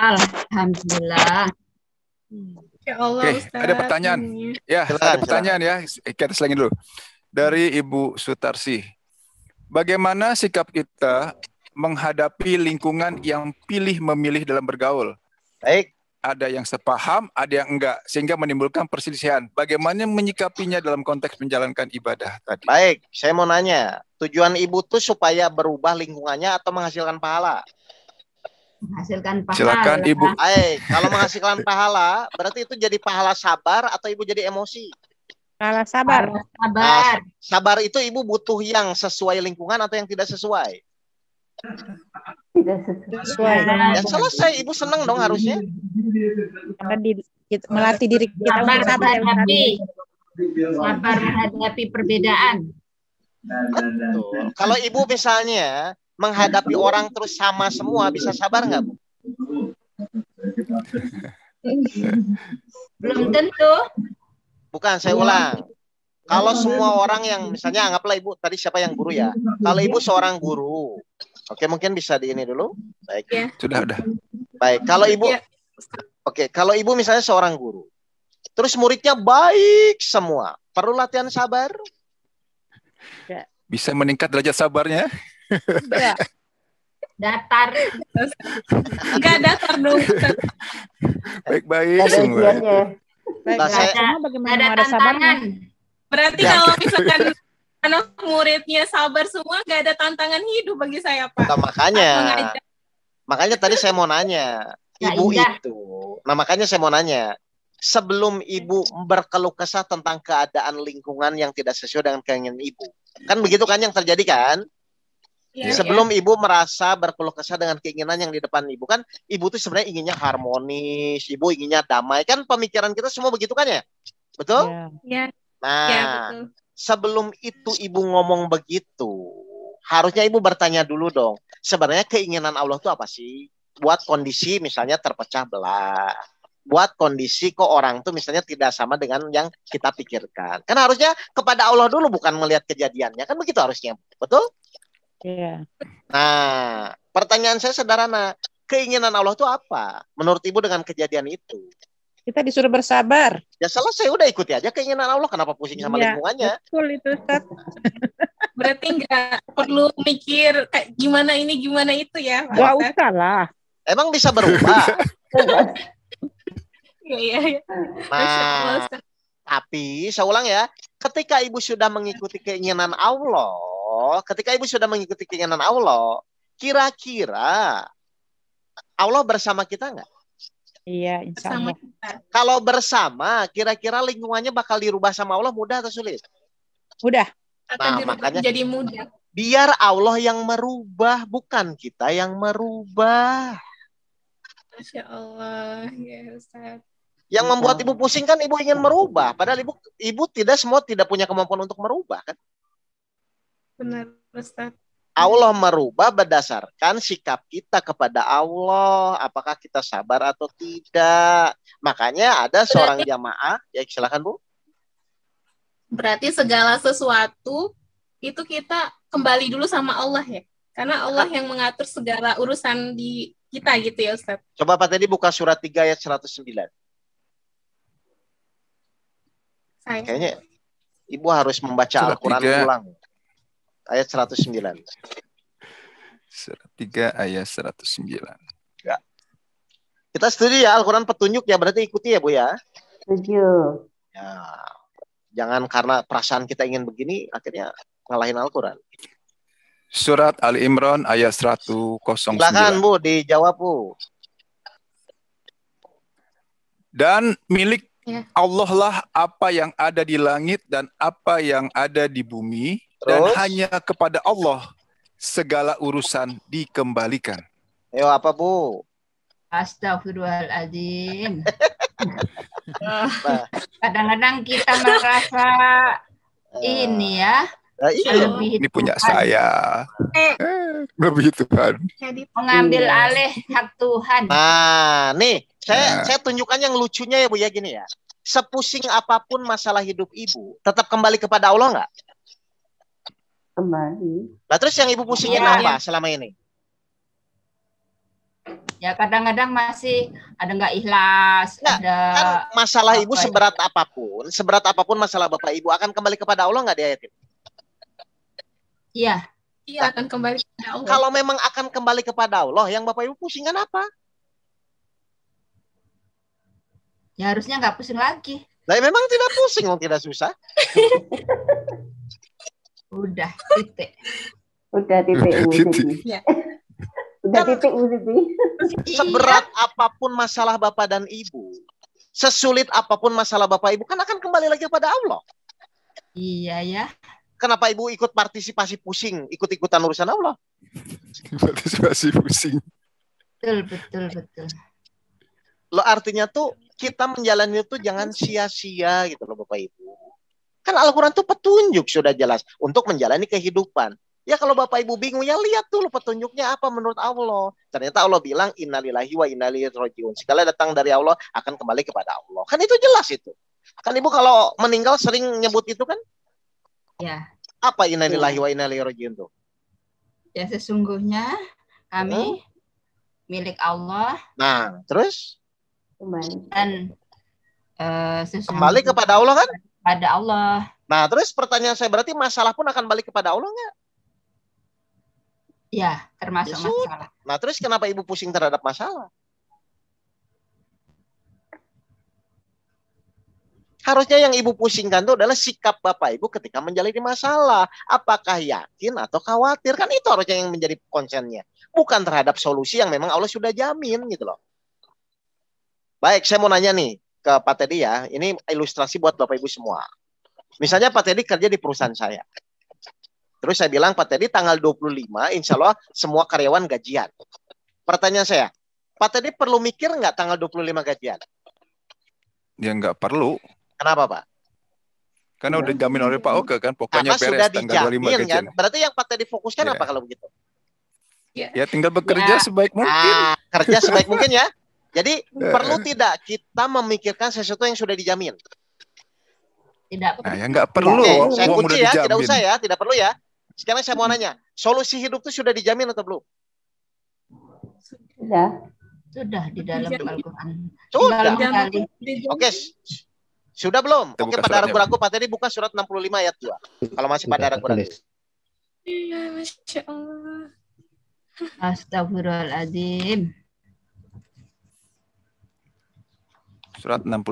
Alhamdulillah. Hmm. Ya Allah, Oke, Ustaz. ada pertanyaan. Ya, ada pertanyaan ya. Kita selangin dulu. Dari Ibu Sutarsi. Bagaimana sikap kita menghadapi lingkungan yang pilih memilih dalam bergaul? Baik. Ada yang sepaham, ada yang enggak, sehingga menimbulkan perselisihan. Bagaimana menyikapinya dalam konteks menjalankan ibadah tadi? Baik, saya mau nanya. Tujuan ibu tuh supaya berubah lingkungannya atau menghasilkan pahala? menghasilkan pahala. Silakan ya, Ibu. Ay, eh, kalau menghasilkan pahala, berarti itu jadi pahala sabar atau Ibu jadi emosi? Pahala sabar. sabar. Nah, sabar itu Ibu butuh yang sesuai lingkungan atau yang tidak sesuai? Tidak sesuai. Ya selesai, Ibu senang dong harusnya. melatih diri kita sabar menghadapi sabar menghadapi perbedaan. Betul. Kalau Ibu misalnya menghadapi iya. orang terus sama semua bisa sabar nggak bu? Belum tentu. Bukan, saya ulang. Iya. Kalau semua orang yang misalnya anggaplah ibu tadi siapa yang guru ya? Kalau ibu seorang guru, oke mungkin bisa di ini dulu. Baik. Ya. Sudah, sudah. Baik. Kalau ibu, ya. oke kalau ibu misalnya seorang guru, terus muridnya baik semua, perlu latihan sabar? Bisa meningkat derajat sabarnya? Iya. datar enggak datar dong baik baik ada semua baik nah, bagaimana ada tantangan berarti ya. kalau misalkan anak muridnya sabar semua nggak ada tantangan hidup bagi saya pak nah, makanya makanya tadi saya mau nanya ya, ibu ya, itu nah makanya saya mau nanya sebelum ibu berkeluh kesah tentang keadaan lingkungan yang tidak sesuai dengan keinginan ibu kan begitu kan yang terjadi kan Ya, Sebelum ya. ibu merasa berkeluh kesah dengan keinginan yang di depan ibu kan, ibu tuh sebenarnya inginnya harmonis, ibu inginnya damai kan pemikiran kita semua begitu kan ya, betul? Ya. Nah, ya, betul. sebelum itu ibu ngomong begitu, harusnya ibu bertanya dulu dong. Sebenarnya keinginan Allah itu apa sih? Buat kondisi misalnya terpecah belah, buat kondisi kok orang tuh misalnya tidak sama dengan yang kita pikirkan. Kan harusnya kepada Allah dulu bukan melihat kejadiannya kan begitu harusnya, betul? Yeah. Nah, pertanyaan saya sederhana. Keinginan Allah itu apa? Menurut Ibu dengan kejadian itu? Kita disuruh bersabar. Ya selesai, udah ikuti aja keinginan Allah. Kenapa pusing sama yeah. lingkungannya? Betul itu, Ustaz. [LAUGHS] Berarti nggak perlu mikir kayak eh, gimana ini, gimana itu ya. Gak usah lah. Emang bisa berubah? [LAUGHS] Iya, iya, iya. Nah, tapi saya ulang ya, ketika Ibu sudah mengikuti keinginan Allah, Allah, oh, ketika ibu sudah mengikuti keinginan Allah, kira-kira Allah bersama kita nggak? Iya, insya Allah. Kalau bersama, kira-kira lingkungannya bakal dirubah sama Allah mudah atau sulit? Mudah. Nah, makanya jadi mudah. Biar Allah yang merubah, bukan kita yang merubah. Masya Allah, ya Ustaz. Yang membuat ibu pusing kan ibu ingin merubah, padahal ibu ibu tidak semua tidak punya kemampuan untuk merubah kan? benar Ustaz. Allah merubah berdasarkan sikap kita kepada Allah, apakah kita sabar atau tidak. Makanya ada berarti, seorang jamaah, ya silakan Bu. Berarti segala sesuatu itu kita kembali dulu sama Allah ya. Karena Allah yang mengatur segala urusan di kita gitu ya Ustaz. Coba Pak Teddy buka surat 3 ayat 109. Saya. Kayaknya Ibu harus membaca Al-Quran ulang ayat 109. 3 ayat 109. Ya. Kita setuju ya Al-Quran petunjuk ya berarti ikuti ya Bu ya. Setuju. Ya. Jangan karena perasaan kita ingin begini akhirnya ngalahin Al-Quran. Surat Ali Imran ayat 109. Silakan Bu dijawab Bu. Dan milik Yeah. Allah lah apa yang ada di langit dan apa yang ada di bumi Terus? dan hanya kepada Allah segala urusan dikembalikan. Yo apa bu? Astagfirullahaladzim. [LAUGHS] Nah. Kadang-kadang kita merasa [LAUGHS] ini ya. Nah, iya. Lebih ini punya Tuhan. saya. Eh. Lebih Tuhan. Mengambil iya. alih hak Tuhan. Nah, nih saya nah. saya tunjukkan yang lucunya ya Bu ya gini ya. Sepusing apapun masalah hidup ibu, tetap kembali kepada Allah nggak? Kembali. Nah terus yang ibu pusingin ya, iya. apa ya. selama ini? Ya kadang-kadang masih ada nggak ikhlas, nah, ada kan masalah ibu seberat itu. apapun, seberat apapun masalah bapak ibu akan kembali kepada Allah nggak dia? ayat Iya. Iya nah, akan kembali kepada Allah. Kalau memang akan kembali kepada Allah, yang bapak ibu pusingan apa? Ya harusnya nggak pusing lagi. Nah, memang tidak pusing, mau tidak susah. [LAUGHS] Udah titik. Udah titik. Udah titik. Ya. Udah titik Seberat iya. apapun masalah Bapak dan Ibu, sesulit apapun masalah Bapak Ibu, kan akan kembali lagi kepada Allah. Iya ya. Kenapa Ibu ikut partisipasi pusing, ikut-ikutan urusan Allah? Partisipasi pusing. Betul, betul, betul. Lo artinya tuh kita menjalani itu jangan iya sia-sia gitu loh Bapak Ibu. Kan Al-Quran itu petunjuk sudah jelas untuk menjalani kehidupan. Ya kalau Bapak Ibu bingung ya lihat dulu petunjuknya apa menurut Allah. Ternyata Allah bilang innalillahi wa inna ilaihi rajiun. Segala datang dari Allah akan kembali kepada Allah. Kan itu jelas itu. Kan Ibu kalau meninggal sering nyebut itu kan? Ya. Apa innalillahi iya. wa inna ilaihi rajiun tuh? Ya sesungguhnya kami hmm. milik Allah. Nah, terus kembali uh, kembali kepada Allah kan pada Allah nah terus pertanyaan saya berarti masalah pun akan balik kepada Allah nggak iya, ya termasuk Yesus. masalah nah terus kenapa ibu pusing terhadap masalah Harusnya yang ibu pusingkan itu adalah sikap bapak ibu ketika menjalani masalah. Apakah yakin atau khawatir? Kan itu harusnya yang menjadi konsennya. Bukan terhadap solusi yang memang Allah sudah jamin gitu loh. Baik, saya mau nanya nih ke Pak Teddy ya. Ini ilustrasi buat Bapak Ibu semua. Misalnya Pak Teddy kerja di perusahaan saya. Terus saya bilang, Pak Teddy tanggal 25, insya Allah semua karyawan gajian. Pertanyaan saya, Pak Teddy perlu mikir nggak tanggal 25 gajian? Ya nggak perlu. Kenapa Pak? Karena udah jamin oleh Pak Oke kan, pokoknya Karena beres sudah tanggal 25 gajian. Kan? Berarti yang Pak Teddy fokuskan ya. apa kalau begitu? Ya. ya tinggal bekerja ya. sebaik mungkin. Ah, kerja sebaik mungkin ya. Jadi iya. perlu tidak kita memikirkan sesuatu yang sudah dijamin? Tidak. Nah, yang nggak perlu. Okay. saya kunci ya, dijamin. tidak usah ya, tidak perlu ya. Sekarang saya mau nanya, solusi hidup itu sudah dijamin atau belum? Sudah. Sudah di dalam Al-Quran. Sudah. Al Oke, sudah belum? Oke, Oke, pada ragu-ragu, Pak Teddy buka surat 65 ayat 2. Kalau masih pada ragu-ragu. Iya, Masya Allah. Astagfirullahaladzim. Surat 65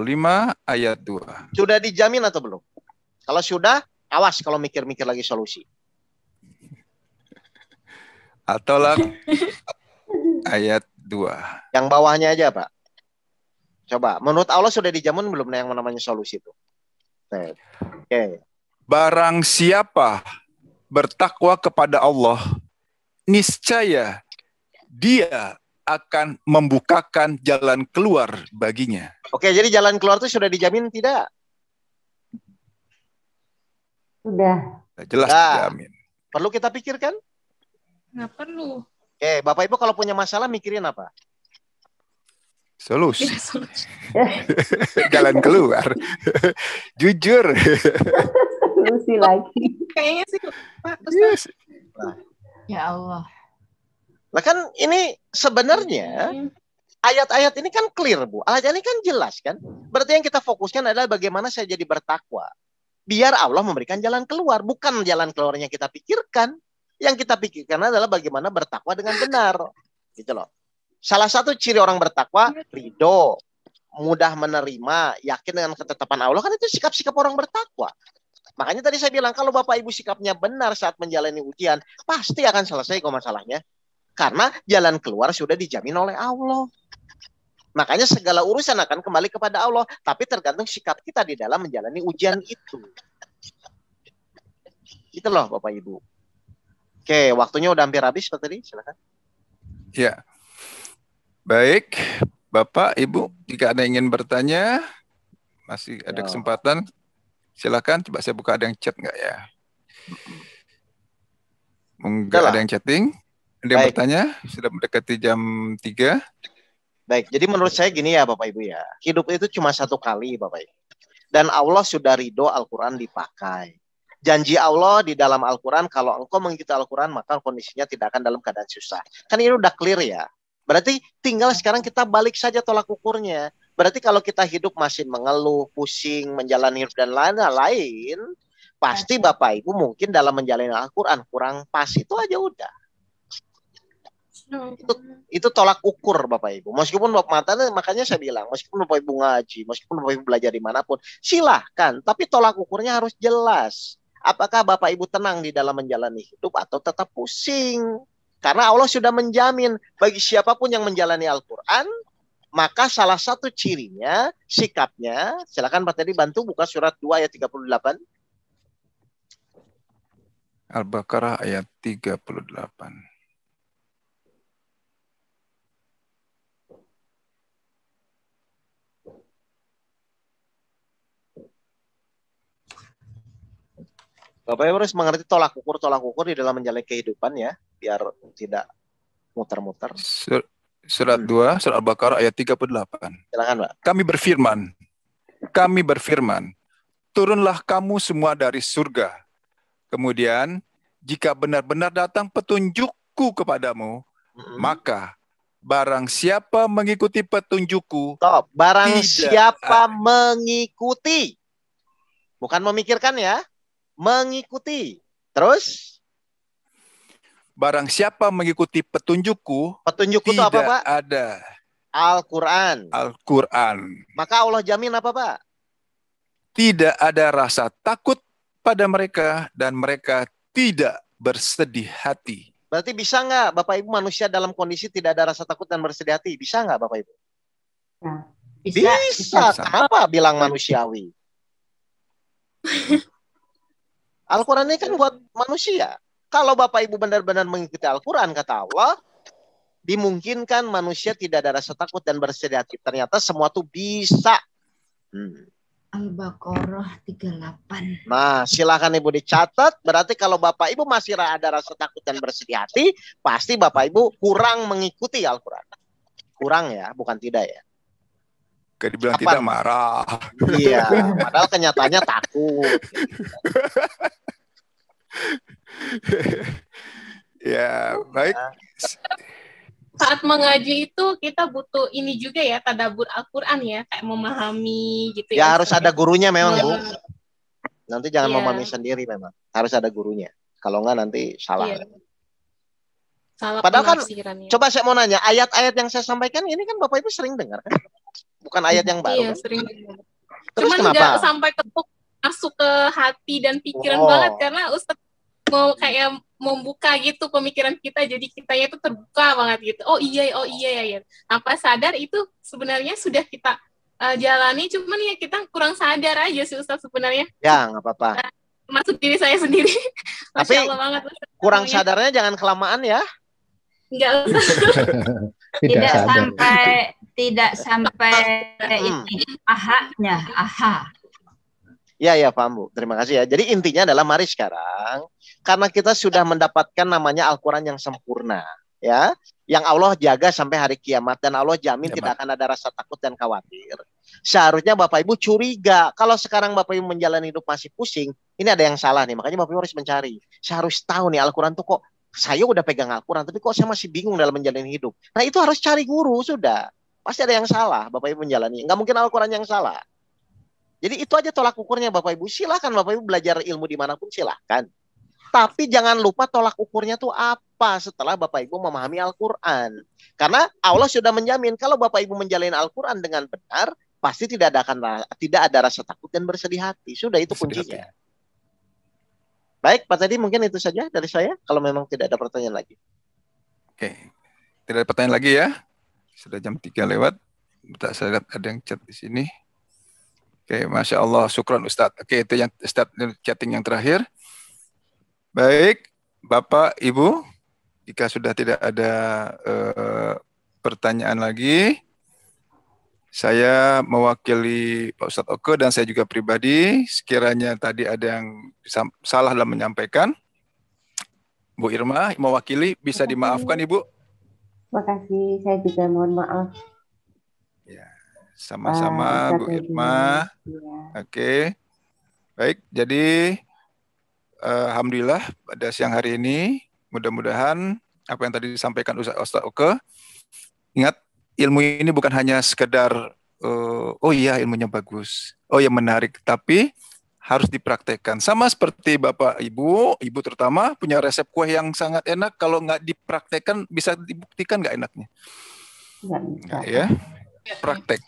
ayat 2. Sudah dijamin atau belum? Kalau sudah, awas kalau mikir-mikir lagi solusi. [LAUGHS] Atau lah ayat 2. Yang bawahnya aja, Pak. Coba, menurut Allah sudah dijamin belum yang namanya solusi itu? Oke. Okay. Barang siapa bertakwa kepada Allah, niscaya dia akan membukakan jalan keluar baginya. Oke, jadi jalan keluar itu sudah dijamin tidak? Sudah. Jelas nah, dijamin. Perlu kita pikirkan? Nggak perlu. Oke, Bapak Ibu kalau punya masalah mikirin apa? Solusi. Iya, [LAUGHS] jalan keluar. [LAUGHS] Jujur. solusi lagi. Kayaknya sih Pak. Yes. Iya ya Allah. Lah kan ini sebenarnya hmm. ayat-ayat ini kan clear, Bu. Ayat ini kan jelas kan? Berarti yang kita fokuskan adalah bagaimana saya jadi bertakwa. Biar Allah memberikan jalan keluar, bukan jalan keluarnya kita pikirkan. Yang kita pikirkan adalah bagaimana bertakwa dengan benar. Gitu loh. Salah satu ciri orang bertakwa ridho, mudah menerima, yakin dengan ketetapan Allah kan itu sikap-sikap orang bertakwa. Makanya tadi saya bilang kalau Bapak Ibu sikapnya benar saat menjalani ujian, pasti akan selesai kok masalahnya. Karena jalan keluar sudah dijamin oleh Allah. Makanya segala urusan akan kembali kepada Allah, tapi tergantung sikap kita di dalam menjalani ujian itu. Itu loh Bapak Ibu. Oke, waktunya udah hampir habis Pak tadi, silakan. Ya. Baik, Bapak, Ibu, jika ada ingin bertanya, masih ada ya. kesempatan. Silakan coba saya buka ada yang chat nggak ya? Mungkin ada yang chatting. Ada yang bertanya? Sudah mendekati jam 3. Baik, jadi menurut saya gini ya Bapak Ibu ya. Hidup itu cuma satu kali Bapak Ibu. Dan Allah sudah ridho Al-Quran dipakai. Janji Allah di dalam Al-Quran, kalau engkau mengikuti Al-Quran, maka kondisinya tidak akan dalam keadaan susah. Kan ini udah clear ya. Berarti tinggal sekarang kita balik saja tolak ukurnya. Berarti kalau kita hidup masih mengeluh, pusing, menjalani hidup dan lain-lain, nah, pasti Bapak Ibu mungkin dalam menjalani Al-Quran kurang pas itu aja udah. Itu itu tolak ukur Bapak Ibu. Meskipun Bapak mata makanya saya bilang, meskipun Bapak Ibu ngaji, meskipun Bapak Ibu belajar dimanapun, silahkan. Tapi tolak ukurnya harus jelas. Apakah Bapak Ibu tenang di dalam menjalani hidup atau tetap pusing? Karena Allah sudah menjamin bagi siapapun yang menjalani Al-Quran, maka salah satu cirinya, sikapnya, silahkan Pak tadi bantu buka surat 2 ayat 38. Al-Baqarah ayat 38. Bapak Ibu harus mengerti tolak ukur tolak ukur di dalam menjalani kehidupan ya, biar tidak muter-muter. Sur surat 2, surat Al-Baqarah ayat 38. Silakan, Pak. Kami berfirman, kami berfirman, turunlah kamu semua dari surga. Kemudian, jika benar-benar datang petunjukku kepadamu, hmm maka barang siapa mengikuti petunjukku, Stop. barang tidak siapa mengikuti. Bukan memikirkan ya mengikuti. Terus barang siapa mengikuti petunjukku, petunjukku tidak itu apa, Pak? Ada. Al-Qur'an. Al-Qur'an. Maka Allah jamin apa, Pak? Tidak ada rasa takut pada mereka dan mereka tidak bersedih hati. Berarti bisa nggak Bapak Ibu manusia dalam kondisi tidak ada rasa takut dan bersedih hati? Bisa nggak Bapak Ibu? Nah, bisa. Bisa. bisa. Kenapa bilang manusiawi? [LAUGHS] Al-Quran ini kan buat manusia. Kalau Bapak Ibu benar-benar mengikuti Al-Quran, kata Allah, dimungkinkan manusia tidak ada rasa takut dan bersedih hati. Ternyata semua itu bisa. Hmm. Al-Baqarah 38. Nah, silakan Ibu dicatat. Berarti kalau Bapak Ibu masih ada rasa takut dan bersedih hati, pasti Bapak Ibu kurang mengikuti Al-Quran. Kurang ya, bukan tidak ya. Kayak dibilang Apa? tidak marah. Iya, padahal kenyataannya takut. ya, baik. Saat mengaji itu kita butuh ini juga ya, tadabur Al-Quran ya, kayak memahami gitu ya. Ya harus ada gurunya memang, Bu. Iya. Nanti jangan ya. memahami sendiri memang. Harus ada gurunya. Kalau enggak nanti salah. Ya. Salah Padahal kan, coba saya mau nanya, ayat-ayat yang saya sampaikan ini kan Bapak Ibu sering dengar kan? bukan ayat yang baru. Iya, sering. Terus Cuman kenapa? sampai ketuk masuk ke hati dan pikiran oh. banget karena Ustaz mau kayak membuka gitu pemikiran kita jadi kitanya itu terbuka banget gitu. Oh iya, oh iya ya. ya. Apa sadar itu sebenarnya sudah kita uh, jalani cuman ya kita kurang sadar aja sih Ustaz sebenarnya. Ya, nggak apa-apa. Uh, nah, masuk diri saya sendiri. [LAUGHS] Tapi banget, Ustaz. kurang Namanya. sadarnya jangan kelamaan ya. Enggak usah. [LAUGHS] Tidak, Tidak sampai tidak iya. sampai hmm. itu ahaknya aha Ya ya paham Bu. Terima kasih ya. Jadi intinya adalah mari sekarang karena kita sudah mendapatkan namanya Al-Qur'an yang sempurna ya yang Allah jaga sampai hari kiamat dan Allah jamin ya, tidak akan ada rasa takut dan khawatir. Seharusnya Bapak Ibu curiga kalau sekarang Bapak Ibu menjalani hidup masih pusing, ini ada yang salah nih. Makanya Bapak Ibu harus mencari. Saya harus tahu nih Al-Qur'an tuh kok saya udah pegang Al-Qur'an tapi kok saya masih bingung dalam menjalani hidup. Nah, itu harus cari guru sudah. Pasti ada yang salah Bapak Ibu menjalani. Nggak mungkin Al-Quran yang salah. Jadi itu aja tolak ukurnya Bapak Ibu. Silahkan Bapak Ibu belajar ilmu dimanapun silahkan. Tapi jangan lupa tolak ukurnya tuh apa setelah Bapak Ibu memahami Al-Quran. Karena Allah sudah menjamin kalau Bapak Ibu menjalani Al-Quran dengan benar, pasti tidak ada akan tidak ada rasa takut dan bersedih hati. Sudah itu kuncinya. Ya. Baik, Pak Tadi mungkin itu saja dari saya. Kalau memang tidak ada pertanyaan lagi. Oke, tidak ada pertanyaan lagi ya. Sudah jam 3 lewat. Tak lihat ada yang chat di sini. Oke, Masya Allah. Syukron Ustadz. Oke, itu yang Ustadz chatting yang terakhir. Baik, Bapak, Ibu. Jika sudah tidak ada uh, pertanyaan lagi, saya mewakili Pak Ustadz Oke dan saya juga pribadi. Sekiranya tadi ada yang salah dalam menyampaikan, Bu Irma mewakili, bisa dimaafkan Ibu. Terima kasih. Saya juga mohon maaf. Ya, sama-sama uh, Bu Irma. Ya. Oke. Baik, jadi uh, alhamdulillah pada siang hari ini mudah-mudahan apa yang tadi disampaikan Ustaz Oke. Ingat ilmu ini bukan hanya sekedar uh, oh iya ilmunya bagus. Oh ya menarik, tapi harus dipraktekkan. Sama seperti Bapak Ibu, Ibu terutama punya resep kue yang sangat enak, kalau nggak dipraktekkan bisa dibuktikan nggak enaknya? ya, praktek.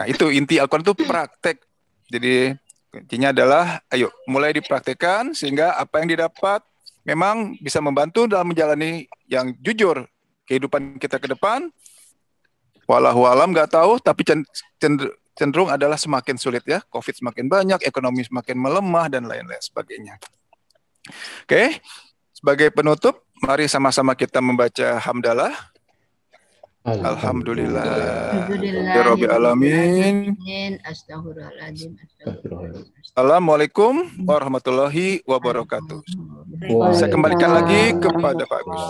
Nah itu inti al itu praktek. Jadi intinya adalah ayo mulai dipraktekkan sehingga apa yang didapat memang bisa membantu dalam menjalani yang jujur kehidupan kita ke depan. Walau alam nggak tahu, tapi cender, cenderung adalah semakin sulit ya. Covid semakin banyak, ekonomi semakin melemah dan lain-lain sebagainya. Oke. Okay. Sebagai penutup, mari sama-sama kita membaca hamdalah. Alhamdulillah. Alhamdulillah. alamin. Assalamualaikum warahmatullahi wabarakatuh. Saya kembalikan lagi kepada Pak Gus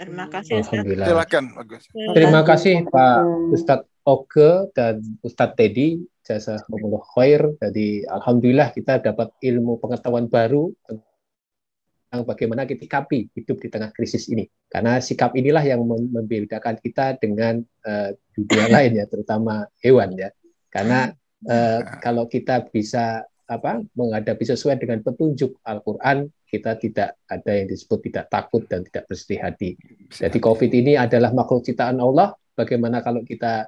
Terima kasih Silakan Pak Gus Terima kasih Pak Ustadz. Oke dan Ustadz Teddy jasa Allah Khair. Jadi Alhamdulillah kita dapat ilmu pengetahuan baru tentang bagaimana kita sikapi hidup di tengah krisis ini. Karena sikap inilah yang membedakan kita dengan uh, dunia [LAUGHS] lain ya, terutama hewan ya. Karena uh, kalau kita bisa apa menghadapi sesuai dengan petunjuk Al-Quran, kita tidak ada yang disebut tidak takut dan tidak bersedih hati. Jadi COVID ini adalah makhluk ciptaan Allah. Bagaimana kalau kita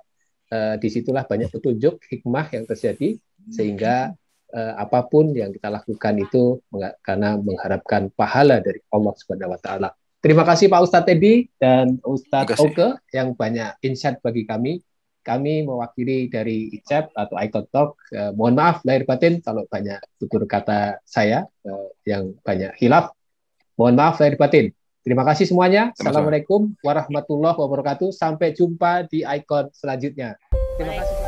eh, disitulah banyak petunjuk hikmah yang terjadi sehingga eh, apapun yang kita lakukan itu karena mengharapkan pahala dari Allah Subhanahu Wa Taala. Terima kasih Pak Ustadz Teddy dan Ustadz Oke yang banyak insight bagi kami. Kami mewakili dari ICEP atau Icon Talk. Eh, mohon maaf lahir batin kalau banyak tutur kata saya eh, yang banyak hilaf. Mohon maaf lahir batin. Terima kasih semuanya. Sama Assalamualaikum warahmatullahi wabarakatuh. Sampai jumpa di icon selanjutnya. Terima kasih.